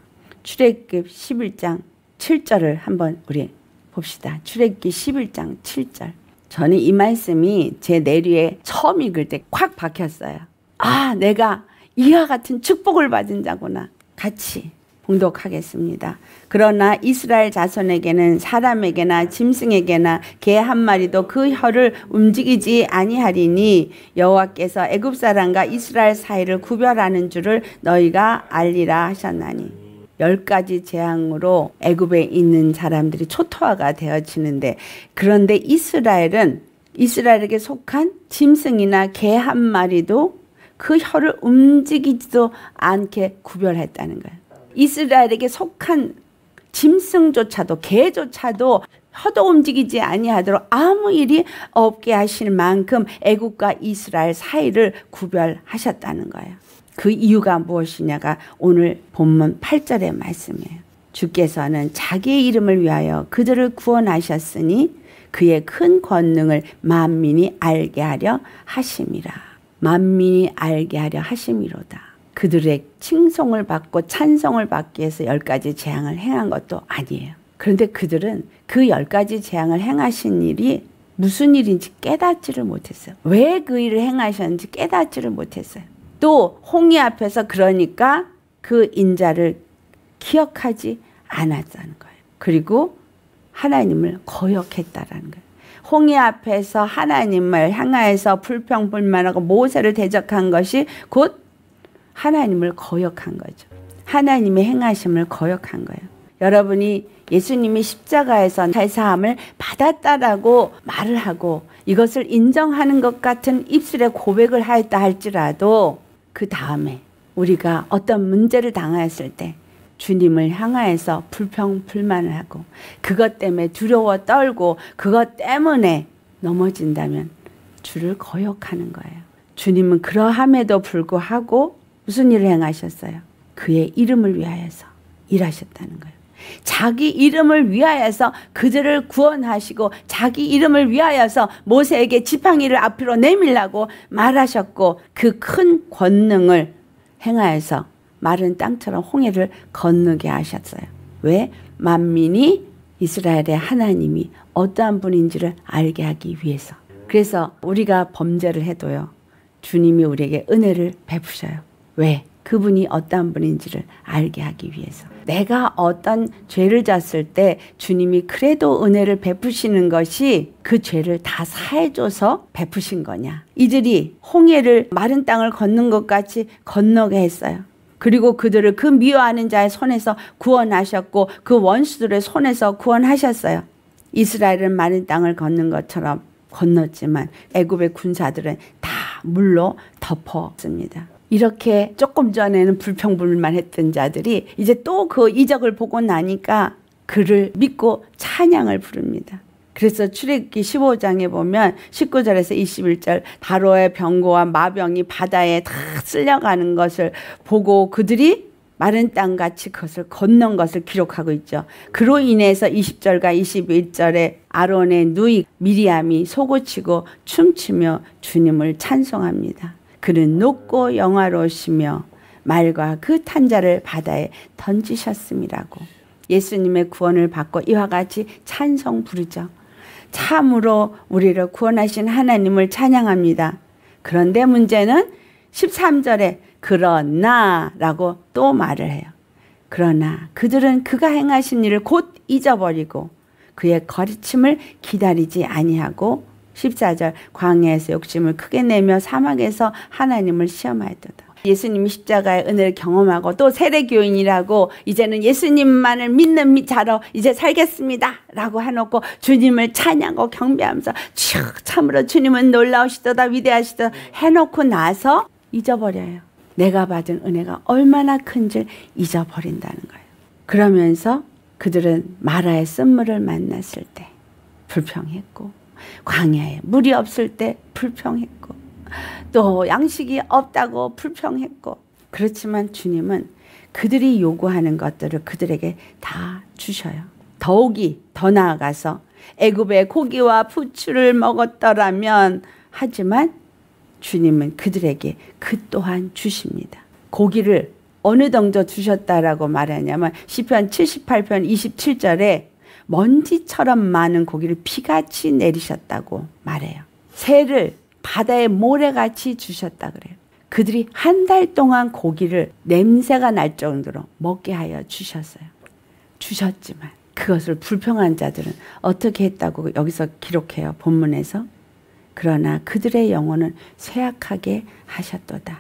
출애굽 11장 7절을 한번 우리 봅시다. 출애굽기 11장 7절. 저는 이 말씀이 제 내리에 처음 읽을 때 확 박혔어요. 아, 내가 이와 같은 축복을 받은 자구나. 같이 공독하겠습니다. 그러나 이스라엘 자손에게는 사람에게나 짐승에게나 개 한 마리도 그 혀를 움직이지 아니하리니 여호와께서 애굽 사람과 이스라엘 사이를 구별하는 줄을 너희가 알리라 하셨나니 열 가지 재앙으로 애굽에 있는 사람들이 초토화가 되어지는데 그런데 이스라엘은 이스라엘에게 속한 짐승이나 개 한 마리도 그 혀를 움직이지도 않게 구별했다는 거예요. 이스라엘에게 속한 짐승조차도 개조차도 허도 움직이지 아니하도록 아무 일이 없게 하실 만큼 애국과 이스라엘 사이를 구별하셨다는 거예요. 그 이유가 무엇이냐가 오늘 본문 8절의 말씀이에요. 주께서는 자기의 이름을 위하여 그들을 구원하셨으니 그의 큰 권능을 만민이 알게 하려 하심이라. 만민이 알게 하려 하심이로다. 그들의 칭송을 받고 찬송을 받기 위해서 열 가지 재앙을 행한 것도 아니에요. 그런데 그들은 그 열 가지 재앙을 행하신 일이 무슨 일인지 깨닫지를 못했어요. 왜 그 일을 행하셨는지 깨닫지를 못했어요. 또 홍해 앞에서 그러니까 그 인자를 기억하지 않았다는 거예요. 그리고 하나님을 거역했다라는 거예요. 홍해 앞에서 하나님을 향하여서 불평불만하고 모세를 대적한 것이 곧 하나님을 거역한 거죠. 하나님의 행하심을 거역한 거예요. 여러분이 예수님이 십자가에서 살사함을 받았다라고 말을 하고 이것을 인정하는 것 같은 입술의 고백을 하였다 할지라도 그 다음에 우리가 어떤 문제를 당하였을 때 주님을 향하여서 불평 불만을 하고 그것 때문에 두려워 떨고 그것 때문에 넘어진다면 주를 거역하는 거예요. 주님은 그러함에도 불구하고 무슨 일을 행하셨어요? 그의 이름을 위하여서 일하셨다는 거예요. 자기 이름을 위하여서 그들을 구원하시고 자기 이름을 위하여서 모세에게 지팡이를 앞으로 내밀라고 말하셨고 그 큰 권능을 행하여서 마른 땅처럼 홍해를 건너게 하셨어요. 왜? 만민이 이스라엘의 하나님이 어떠한 분인지를 알게 하기 위해서. 그래서 우리가 범죄를 해도요. 주님이 우리에게 은혜를 베푸셔요. 왜? 그분이 어떠 분인지를 알게 하기 위해서. 내가 어떤 죄를 졌을 때 주님이 그래도 은혜를 베푸시는 것이 그 죄를 다 사해줘서 베푸신 거냐. 이들이 홍해를 마른 땅을 걷는 것 같이 건너게 했어요. 그리고 그들을 그 미워하는 자의 손에서 구원하셨고 그 원수들의 손에서 구원하셨어요. 이스라엘은 마른 땅을 걷는 것처럼 건넜지만 애굽의 군사들은 다 물로 덮었습니다. 이렇게 조금 전에는 불평불만했던 자들이 이제 또 그 이적을 보고 나니까 그를 믿고 찬양을 부릅니다. 그래서 출애기 15장에 보면 19절에서 21절 다로의 병고와 마병이 바다에 다 쓸려가는 것을 보고 그들이 마른 땅 같이 그것을 건넌 것을 기록하고 있죠. 그로 인해서 20절과 21절에 아론의 누이 미리암이 소고치고 춤추며 주님을 찬송합니다. 그는 높고 영화로우시며 말과 그 탄자를 바다에 던지셨음이라고. 예수님의 구원을 받고 이와 같이 찬성 부르죠. 참으로 우리를 구원하신 하나님을 찬양합니다. 그런데 문제는 13절에 그러나 라고 또 말을 해요. 그러나 그들은 그가 행하신 일을 곧 잊어버리고 그의 거리침을 기다리지 아니하고 14절 광야에서 욕심을 크게 내며 사막에서 하나님을 시험하였다 예수님이 십자가의 은혜를 경험하고 또 세례교인이라고 이제는 예수님만을 믿는 자로 이제 살겠습니다 라고 해놓고 주님을 찬양하고 경배하면서 참으로 주님은 놀라우시도다 위대하시도다 해놓고 나서 잊어버려요 내가 받은 은혜가 얼마나 큰지 잊어버린다는 거예요 그러면서 그들은 마라의 쓴물을 만났을 때 불평했고 광야에 물이 없을 때 불평했고 또 양식이 없다고 불평했고 그렇지만 주님은 그들이 요구하는 것들을 그들에게 다 주셔요. 더욱이 더 나아가서 애굽의 고기와 부추를 먹었더라면 하지만 주님은 그들에게 그 또한 주십니다. 고기를 어느 정도 주셨다라고 말하냐면 시편 78편 27절에 먼지처럼 많은 고기를 피같이 내리셨다고 말해요. 새를 바다에 모래같이 주셨다 그래요. 그들이 한 달 동안 고기를 냄새가 날 정도로 먹게 하여 주셨어요. 주셨지만 그것을 불평한 자들은 어떻게 했다고 여기서 기록해요. 본문에서. 그러나 그들의 영혼은 쇠약하게 하셨도다.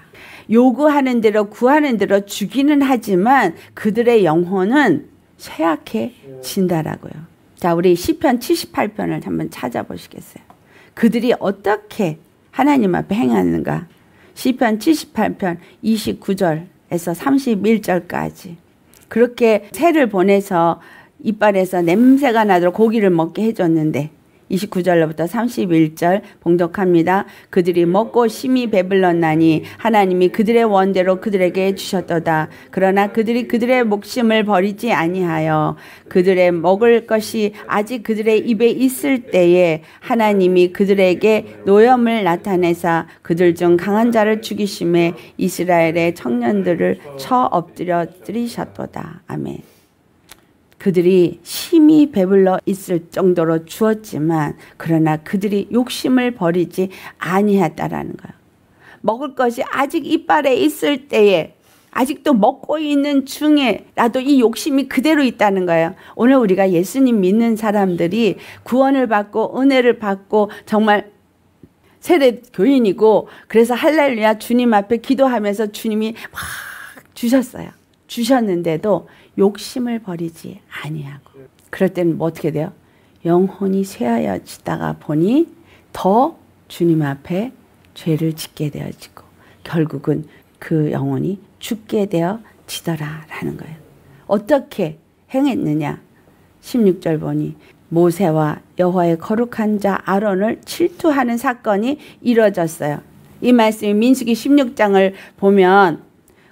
요구하는 대로 구하는 대로 주기는 하지만 그들의 영혼은 쇠약해진다라고요. 자, 우리 시편 78편을 한번 찾아보시겠어요. 그들이 어떻게 하나님 앞에 행하는가? 시편 78편 29절에서 31절까지 그렇게 새를 보내서 이빨에서 냄새가 나도록 고기를 먹게 해줬는데 29절로부터 31절 봉독합니다. 그들이 먹고 심히 배불렀나니 하나님이 그들의 원대로 그들에게 주셨도다. 그러나 그들이 그들의 목심을 버리지 아니하여 그들의 먹을 것이 아직 그들의 입에 있을 때에 하나님이 그들에게 노염을 나타내사 그들 중 강한 자를 죽이심에 이스라엘의 청년들을 처 엎드려 뜨리셨도다. 아멘. 그들이 심히 배불러 있을 정도로 주었지만 그러나 그들이 욕심을 버리지 아니하다라는 거예요. 먹을 것이 아직 이빨에 있을 때에 아직도 먹고 있는 중에라도 이 욕심이 그대로 있다는 거예요. 오늘 우리가 예수님 믿는 사람들이 구원을 받고 은혜를 받고 정말 세례 교인이고 그래서 할렐루야 주님 앞에 기도하면서 주님이 막 주셨어요. 주셨는데도 욕심을 버리지 아니하고 그럴 때는 뭐 어떻게 돼요? 영혼이 쇠하여지다가 보니 더 주님 앞에 죄를 짓게 되어지고 결국은 그 영혼이 죽게 되어지더라라는 거예요. 어떻게 행했느냐? 16절 보니 모세와 여호와의 거룩한 자 아론을 칠투하는 사건이 이뤄졌어요. 이 말씀이 민수기 16장을 보면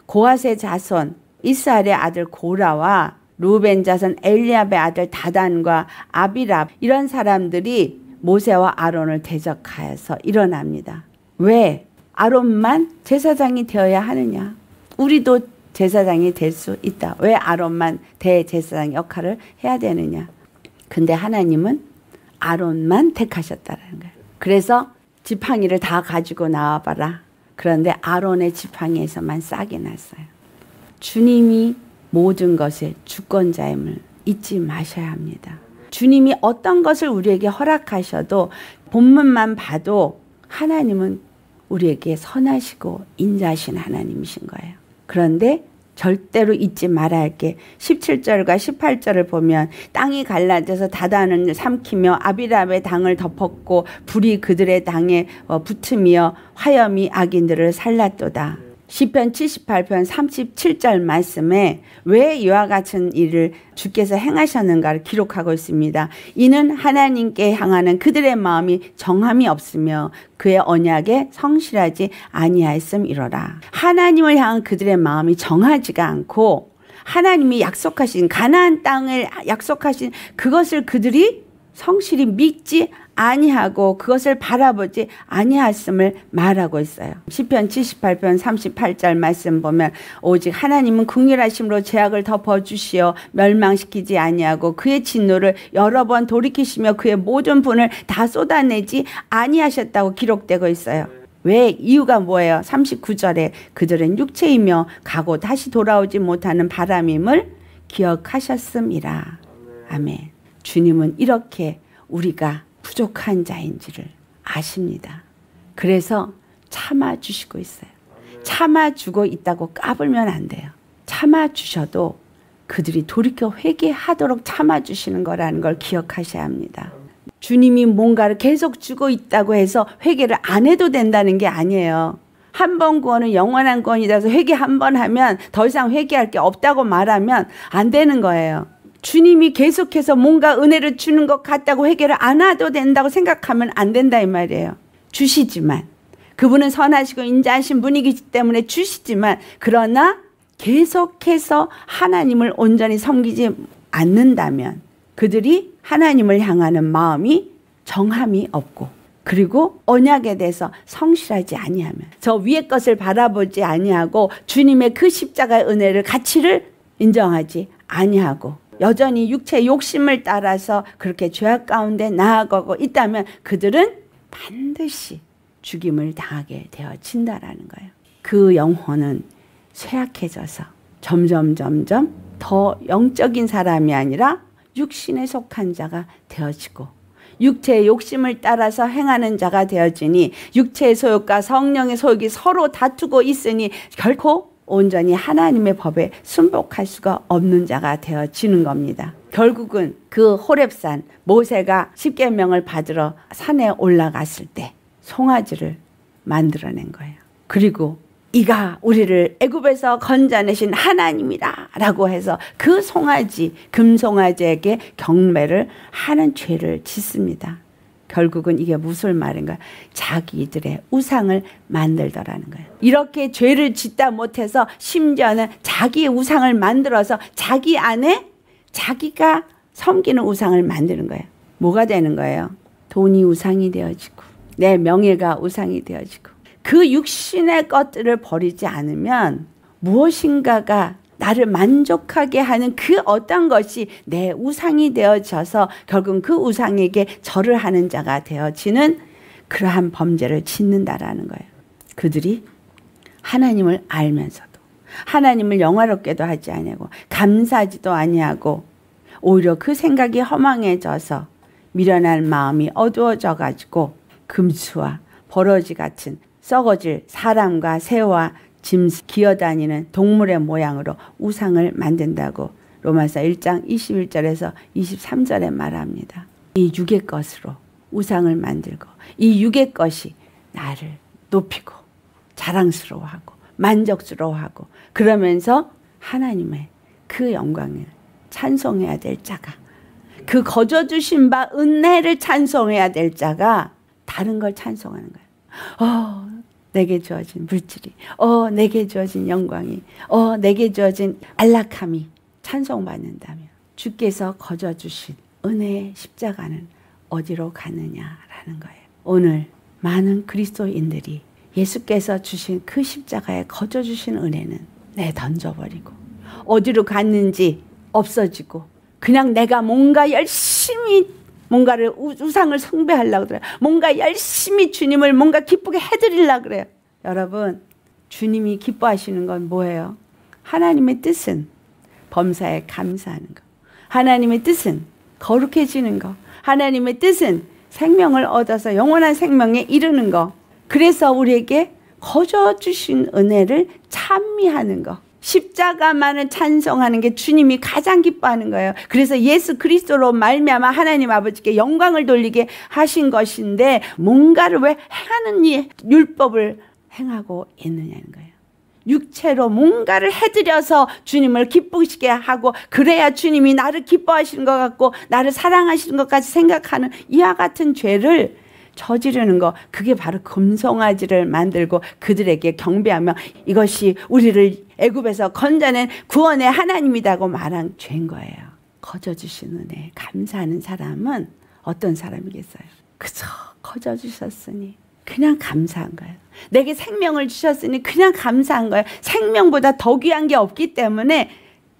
고아세 자손 이스라엘의 아들 고라와 루벤 자손 엘리압의 아들 다단과 아비랍 이런 사람들이 모세와 아론을 대적하여서 일어납니다. 왜 아론만 제사장이 되어야 하느냐? 우리도 제사장이 될 수 있다. 왜 아론만 대제사장 역할을 해야 되느냐? 근데 하나님은 아론만 택하셨다라는 거예요. 그래서 지팡이를 다 가지고 나와봐라. 그런데 아론의 지팡이에서만 싹이 났어요. 주님이 모든 것의 주권자임을 잊지 마셔야 합니다. 주님이 어떤 것을 우리에게 허락하셔도 본문만 봐도 하나님은 우리에게 선하시고 인자하신 하나님이신 거예요. 그런데 절대로 잊지 말아야 할게 17절과 18절을 보면 땅이 갈라져서 다단을 삼키며 아비람의 당을 덮었고 불이 그들의 당에 어, 붙으며 화염이 악인들을 살랐도다. 시편 78편 37절 말씀에 왜 이와 같은 일을 주께서 행하셨는가를 기록하고 있습니다. 이는 하나님께 향하는 그들의 마음이 정함이 없으며 그의 언약에 성실하지 아니하였음이로라. 하나님을 향한 그들의 마음이 정하지가 않고 하나님이 약속하신 가나안 땅을 약속하신 그것을 그들이 성실히 믿지 아니하고 그것을 바라보지 아니하였음을 말하고 있어요. 시편 78편 38절 말씀 보면 오직 하나님은 극렬하심으로 죄악을 덮어 주시어 멸망시키지 아니하고 그의 진노를 여러 번 돌이키시며 그의 모든 분을 다 쏟아내지 아니하셨다고 기록되고 있어요. 왜 이유가 뭐예요? 39절에 그들은 육체이며 가고 다시 돌아오지 못하는 바람임을 기억하셨음이라. 아멘. 주님은 이렇게 우리가 부족한 자인지를 아십니다. 그래서 참아주시고 있어요. 참아주고 있다고 까불면 안 돼요. 참아주셔도 그들이 돌이켜 회개하도록 참아주시는 거라는 걸 기억하셔야 합니다. 주님이 뭔가를 계속 주고 있다고 해서 회개를 안 해도 된다는 게 아니에요. 한 번 구원은 영원한 구원이라서 회개 한 번 하면 더 이상 회개할 게 없다고 말하면 안 되는 거예요. 주님이 계속해서 뭔가 은혜를 주는 것 같다고 해결을 안 해도 된다고 생각하면 안 된다 이 말이에요. 주시지만 그분은 선하시고 인자하신 분이기 때문에 주시지만 그러나 계속해서 하나님을 온전히 섬기지 않는다면 그들이 하나님을 향하는 마음이 정함이 없고 그리고 언약에 대해서 성실하지 아니하면 저 위의 것을 바라보지 아니하고 주님의 그 십자가의 은혜를 가치를 인정하지 아니하고 여전히 육체 의 욕심을 따라서 그렇게 죄악 가운데 나아가고 있다면 그들은 반드시 죽임을 당하게 되어진다라는 거예요. 그 영혼은 쇠약해져서 점점 점점 더 영적인 사람이 아니라 육신에 속한 자가 되어지고 육체의 욕심을 따라서 행하는 자가 되어지니 육체의 소욕과 성령의 소욕이 서로 다투고 있으니 결코 온전히 하나님의 법에 순복할 수가 없는 자가 되어지는 겁니다. 결국은 그 호랩산 모세가 십계명을 받으러 산에 올라갔을 때 송아지를 만들어낸 거예요. 그리고 이가 우리를 애굽에서 건져내신 하나님이다라고 해서 그 송아지 금송아지에게 경매를 하는 죄를 짓습니다. 결국은 이게 무슨 말인가? 자기들의 우상을 만들더라는 거예요. 이렇게 죄를 짓다 못해서 심지어는 자기의 우상을 만들어서 자기 안에 자기가 섬기는 우상을 만드는 거예요. 뭐가 되는 거예요? 돈이 우상이 되어지고 내 명예가 우상이 되어지고 그 육신의 것들을 버리지 않으면 무엇인가가 나를 만족하게 하는 그 어떤 것이 내 우상이 되어져서 결국 그 우상에게 절을 하는 자가 되어지는 그러한 범죄를 짓는다라는 거예요. 그들이 하나님을 알면서도 하나님을 영화롭게도 하지 아니고 감사하지도 아니하고 오히려 그 생각이 허망해져서 미련한 마음이 어두워져 가지고 금수와 버러지 같은 썩어질 사람과 새와 짐 기어다니는 동물의 모양으로 우상을 만든다고 로마서 1장 21절에서 23절에 말합니다. 이 육의 것으로 우상을 만들고 이 육의 것이 나를 높이고 자랑스러워하고 만족스러워하고 그러면서 하나님의 그 영광을 찬송해야 될 자가 그 거저 주신 바 은혜를 찬송해야 될 자가 다른 걸 찬송하는 거예요. 어, 내게 주어진 물질이, 어, 내게 주어진 영광이, 어, 내게 주어진 안락함이 찬송받는다면 주께서 거저 주신 은혜의 십자가는 어디로 가느냐라는 거예요. 오늘 많은 그리스도인들이 예수께서 주신 그 십자가에 거저 주신 은혜는 내 던져버리고 어디로 갔는지 없어지고 그냥 내가 뭔가 열심히 뭔가를 우상을 숭배하려고 그래요. 뭔가 열심히 주님을 뭔가 기쁘게 해드리려 고 그래요. 여러분 주님이 기뻐하시는 건 뭐예요? 하나님의 뜻은 범사에 감사하는 것. 하나님의 뜻은 거룩해지는 것. 하나님의 뜻은 생명을 얻어서 영원한 생명에 이르는 것. 그래서 우리에게 거저 주신 은혜를 찬미하는 것. 십자가만을 찬송하는 게 주님이 가장 기뻐하는 거예요. 그래서 예수 그리스도로 말미암아 하나님 아버지께 영광을 돌리게 하신 것인데 뭔가를 왜 행하는 이 율법을 행하고 있느냐는 거예요. 육체로 뭔가를 해드려서 주님을 기쁘시게 하고 그래야 주님이 나를 기뻐하시는 것 같고 나를 사랑하시는 것 같이 생각하는 이와 같은 죄를 저지르는 거 그게 바로 금송아지를 만들고 그들에게 경배하며 이것이 우리를 애굽에서 건져낸 구원의 하나님이라고 말한 죄인 거예요. 거저 주신 은혜 감사하는 사람은 어떤 사람이겠어요? 그저 거저 주셨으니 그냥 감사한 거예요. 내게 생명을 주셨으니 그냥 감사한 거예요. 생명보다 더 귀한 게 없기 때문에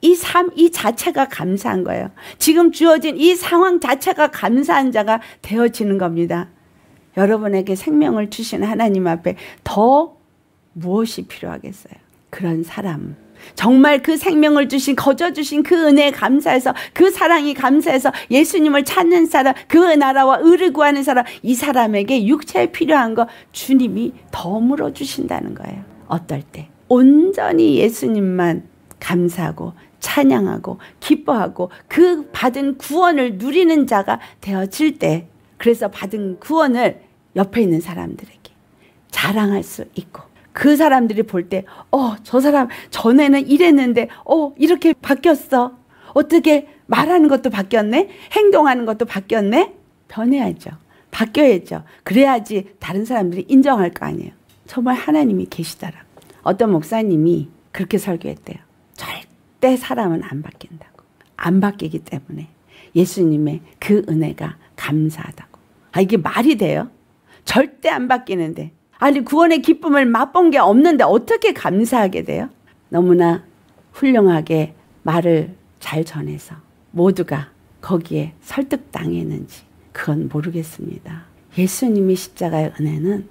이 삶, 이 자체가 감사한 거예요. 지금 주어진 이 상황 자체가 감사한 자가 되어지는 겁니다. 여러분에게 생명을 주신 하나님 앞에 더 무엇이 필요하겠어요? 그런 사람. 정말 그 생명을 주신 거저 주신 그 은혜에 감사해서 그 사랑이 감사해서 예수님을 찾는 사람 그 나라와 의를 구하는 사람 이 사람에게 육체에 필요한 거 주님이 더물어 주신다는 거예요. 어떨 때 온전히 예수님만 감사하고 찬양하고 기뻐하고 그 받은 구원을 누리는 자가 되어질 때 그래서 받은 구원을 옆에 있는 사람들에게 자랑할 수 있고 그 사람들이 볼 때, 어, 저 사람 전에는 이랬는데, 어, 이렇게 바뀌었어. 어떻게 말하는 것도 바뀌었네? 행동하는 것도 바뀌었네? 변해야죠. 바뀌어야죠. 그래야지 다른 사람들이 인정할 거 아니에요. 정말 하나님이 계시더라고 어떤 목사님이 그렇게 설교했대요. 절대 사람은 안 바뀐다고. 안 바뀌기 때문에 예수님의 그 은혜가 감사하다고. 아, 이게 말이 돼요? 절대 안 바뀌는데 아니 구원의 기쁨을 맛본 게 없는데 어떻게 감사하게 돼요? 너무나 훌륭하게 말을 잘 전해서 모두가 거기에 설득당했는지 그건 모르겠습니다. 예수님이 십자가의 은혜는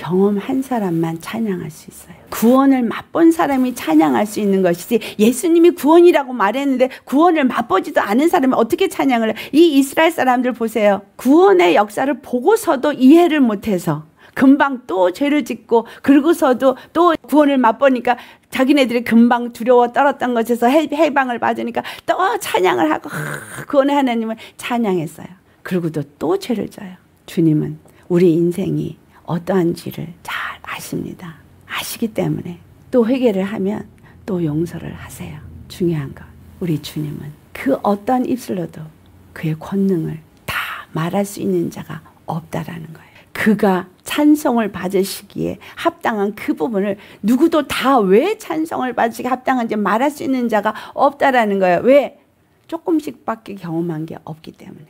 경험한 사람만 찬양할 수 있어요. 구원을 맛본 사람이 찬양할 수 있는 것이지 예수님이 구원이라고 말했는데 구원을 맛보지도 않은 사람이 어떻게 찬양을 해? 이 이스라엘 사람들 보세요. 구원의 역사를 보고서도 이해를 못해서 금방 또 죄를 짓고 그러고서도 또 구원을 맛보니까 자기네들이 금방 두려워 떨었던 것에서 해방을 받으니까 또 찬양을 하고 구원의 하나님을 찬양했어요. 그리고도 또 죄를 져요. 주님은 우리 인생이 어떠한지를 잘 아십니다. 아시기 때문에 또 회개를 하면 또 용서를 하세요. 중요한 것. 우리 주님은 그어떠 입술로도 그의 권능을 다 말할 수 있는 자가 없다라는 거예요. 그가 찬성을 받으시기에 합당한 그 부분을 누구도 다 왜 찬성을 받으시기 합당한지 말할 수 있는 자가 없다라는 거예요. 왜? 조금씩밖에 경험한 게 없기 때문에.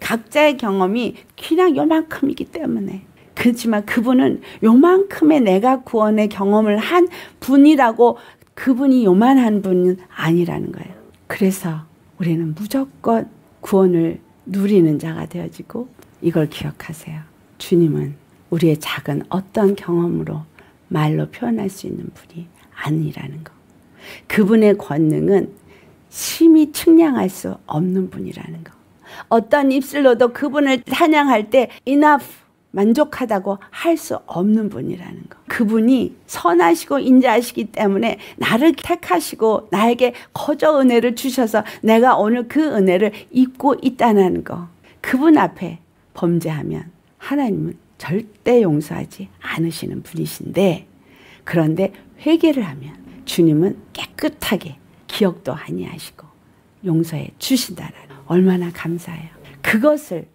각자의 경험이 그냥 요만큼이기 때문에. 그렇지만 그분은 요만큼의 내가 구원의 경험을 한 분이라고 그분이 요만한 분은 아니라는 거예요. 그래서 우리는 무조건 구원을 누리는 자가 되어지고 이걸 기억하세요. 주님은 우리의 작은 어떤 경험으로 말로 표현할 수 있는 분이 아니라는 거. 그분의 권능은 심히 측량할 수 없는 분이라는 거. 어떤 입술로도 그분을 찬양할 때 enough 만족하다고 할 수 없는 분이라는 거. 그분이 선하시고 인자하시기 때문에 나를 택하시고 나에게 거저 은혜를 주셔서 내가 오늘 그 은혜를 잊고 있다는 거. 그분 앞에 범죄하면 하나님은 절대 용서하지 않으시는 분이신데 그런데 회개를 하면 주님은 깨끗하게 기억도 아니하시고 용서해 주신다라는 얼마나 감사해요. 그것을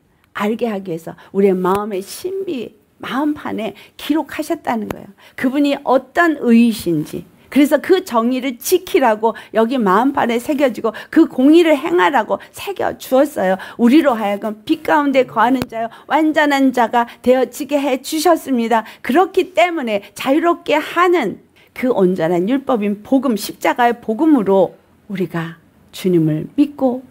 알게 하기 위해서 우리의 마음의 신비 마음판에 기록하셨다는 거예요. 그분이 어떤 의이신지 그래서 그 정의를 지키라고 여기 마음판에 새겨지고 그 공의를 행하라고 새겨 주었어요. 우리로 하여금 빛 가운데 거하는 자요 완전한 자가 되어지게 해 주셨습니다. 그렇기 때문에 자유롭게 하는 그 온전한 율법인 복음 십자가의 복음으로 우리가 주님을 믿고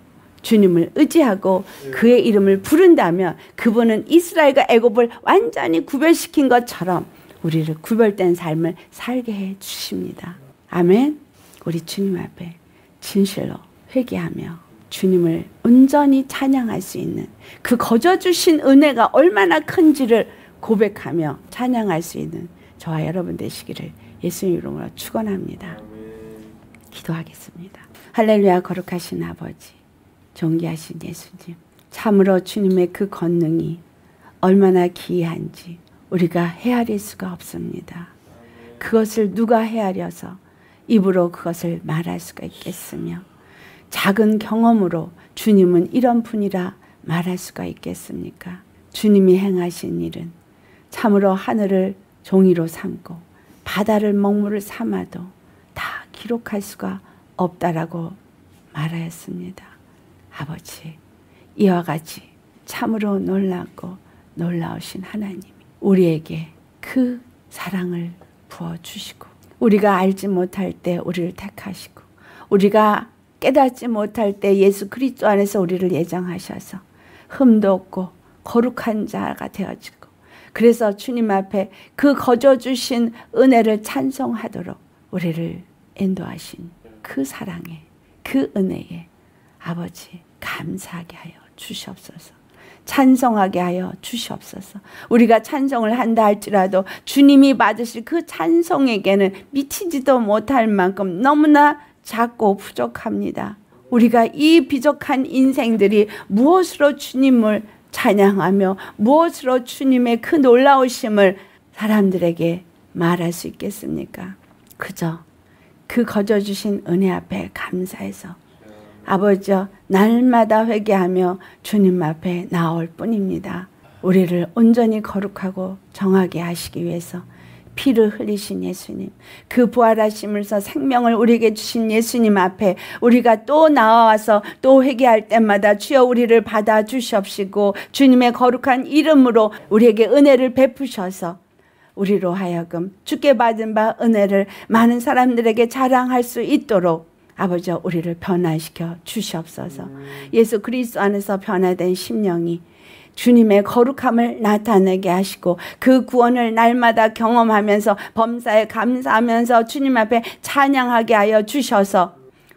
주님을 의지하고 예. 그의 이름을 부른다면 그분은 이스라엘과 애굽을 완전히 구별시킨 것처럼 우리를 구별된 삶을 살게 해 주십니다. 아멘. 우리 주님 앞에 진실로 회개하며 주님을 온전히 찬양할 수 있는 그 거저 주신 은혜가 얼마나 큰지를 고백하며 찬양할 수 있는 저와 여러분 되시기를 예수님 이름으로 축원합니다. 기도하겠습니다. 할렐루야 거룩하신 아버지 존귀하신 예수님 참으로 주님의 그 권능이 얼마나 기이한지 우리가 헤아릴 수가 없습니다. 그것을 누가 헤아려서 입으로 그것을 말할 수가 있겠으며 작은 경험으로 주님은 이런 분이라 말할 수가 있겠습니까? 주님이 행하신 일은 참으로 하늘을 종이로 삼고 바다를 먹물을 삼아도 다 기록할 수가 없다라고 말하였습니다. 아버지 이와 같이 참으로 놀랍고 놀라우신 하나님 우리에게 그 사랑을 부어 주시고 우리가 알지 못할 때 우리를 택하시고 우리가 깨닫지 못할 때 예수 그리스도 안에서 우리를 예정하셔서 흠도 없고 거룩한 자가 되어지고 그래서 주님 앞에 그 거저 주신 은혜를 찬송하도록 우리를 인도하신 그 사랑에 그 은혜에 아버지 감사하게 하여 주시옵소서. 찬성하게 하여 주시옵소서. 우리가 찬송을 한다 할지라도 주님이 받으실 그 찬송에게는 미치지도 못할 만큼 너무나 작고 부족합니다. 우리가 이 비족한 인생들이 무엇으로 주님을 찬양하며 무엇으로 주님의 그 놀라우심을 사람들에게 말할 수 있겠습니까? 그저 그 거저 주신 은혜 앞에 감사해서 아버지 날마다 회개하며 주님 앞에 나올 뿐입니다. 우리를 온전히 거룩하고 정하게 하시기 위해서 피를 흘리신 예수님, 그 부활하심을서 생명을 우리에게 주신 예수님 앞에 우리가 또 나와서 또 회개할 때마다 주여 우리를 받아 주시옵시고 주님의 거룩한 이름으로 우리에게 은혜를 베푸셔서 우리로 하여금 주께 받은 바 은혜를 많은 사람들에게 자랑할 수 있도록 아버지 우리를 변화시켜 주시옵소서. 예수 그리스 안에서 변화된 심령이 주님의 거룩함을 나타내게 하시고 그 구원을 날마다 경험하면서 범사에 감사하면서 주님 앞에 찬양하게 하여 주셔서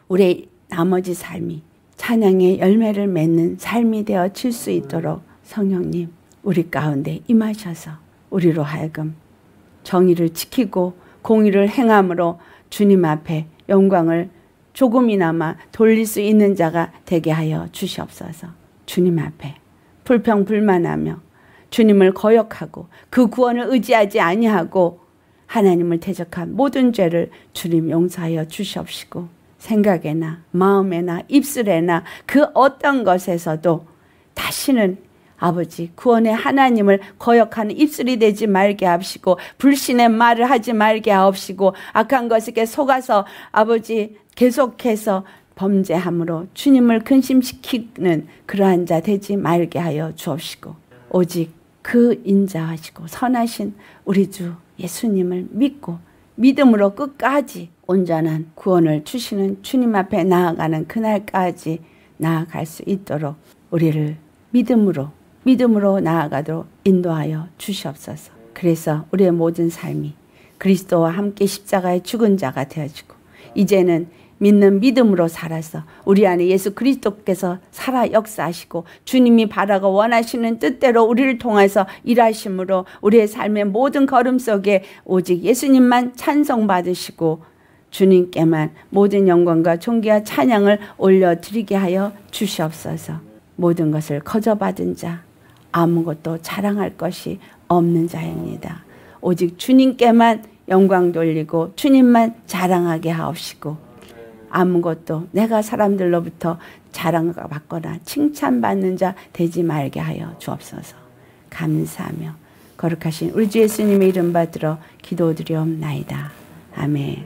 우리 나머지 삶이 찬양의 열매를 맺는 삶이 되어질 수 있도록 성령님 우리 가운데 임하셔서 우리로 하여금 정의를 지키고 공의를 행함으로 주님 앞에 영광을 조금이나마 돌릴 수 있는 자가 되게 하여 주시옵소서. 주님 앞에 불평 불만하며 주님을 거역하고 그 구원을 의지하지 아니하고 하나님을 대적한 모든 죄를 주님 용서하여 주시옵시고 생각에나 마음에나 입술에나 그 어떤 것에서도 다시는 아버지 구원의 하나님을 거역하는 입술이 되지 말게 하시고 불신의 말을 하지 말게 하옵시고 악한 것에게 속아서 아버지 계속해서 범죄함으로 주님을 근심시키는 그러한 자 되지 말게 하여 주옵시고 오직 그 인자하시고 선하신 우리 주 예수님을 믿고 믿음으로 끝까지 온전한 구원을 주시는 주님 앞에 나아가는 그날까지 나아갈 수 있도록 우리를 믿음으로 믿음으로 나아가도록 인도하여 주시옵소서. 그래서 우리의 모든 삶이 그리스도와 함께 십자가에 죽은 자가 되어지고 이제는 믿는 믿음으로 살아서 우리 안에 예수 그리스도께서 살아 역사하시고 주님이 바라고 원하시는 뜻대로 우리를 통해서 일하심으로 우리의 삶의 모든 걸음 속에 오직 예수님만 찬성받으시고 주님께만 모든 영광과 존귀와 찬양을 올려드리게 하여 주시옵소서. 모든 것을 거저받은 자 아무것도 자랑할 것이 없는 자입니다. 오직 주님께만 영광 돌리고 주님만 자랑하게 하옵시고 아무것도 내가 사람들로부터 자랑받거나 칭찬받는 자 되지 말게 하여 주옵소서. 감사하며 거룩하신 우리 주 예수님의 이름 받들어 기도드리옵나이다. 아멘.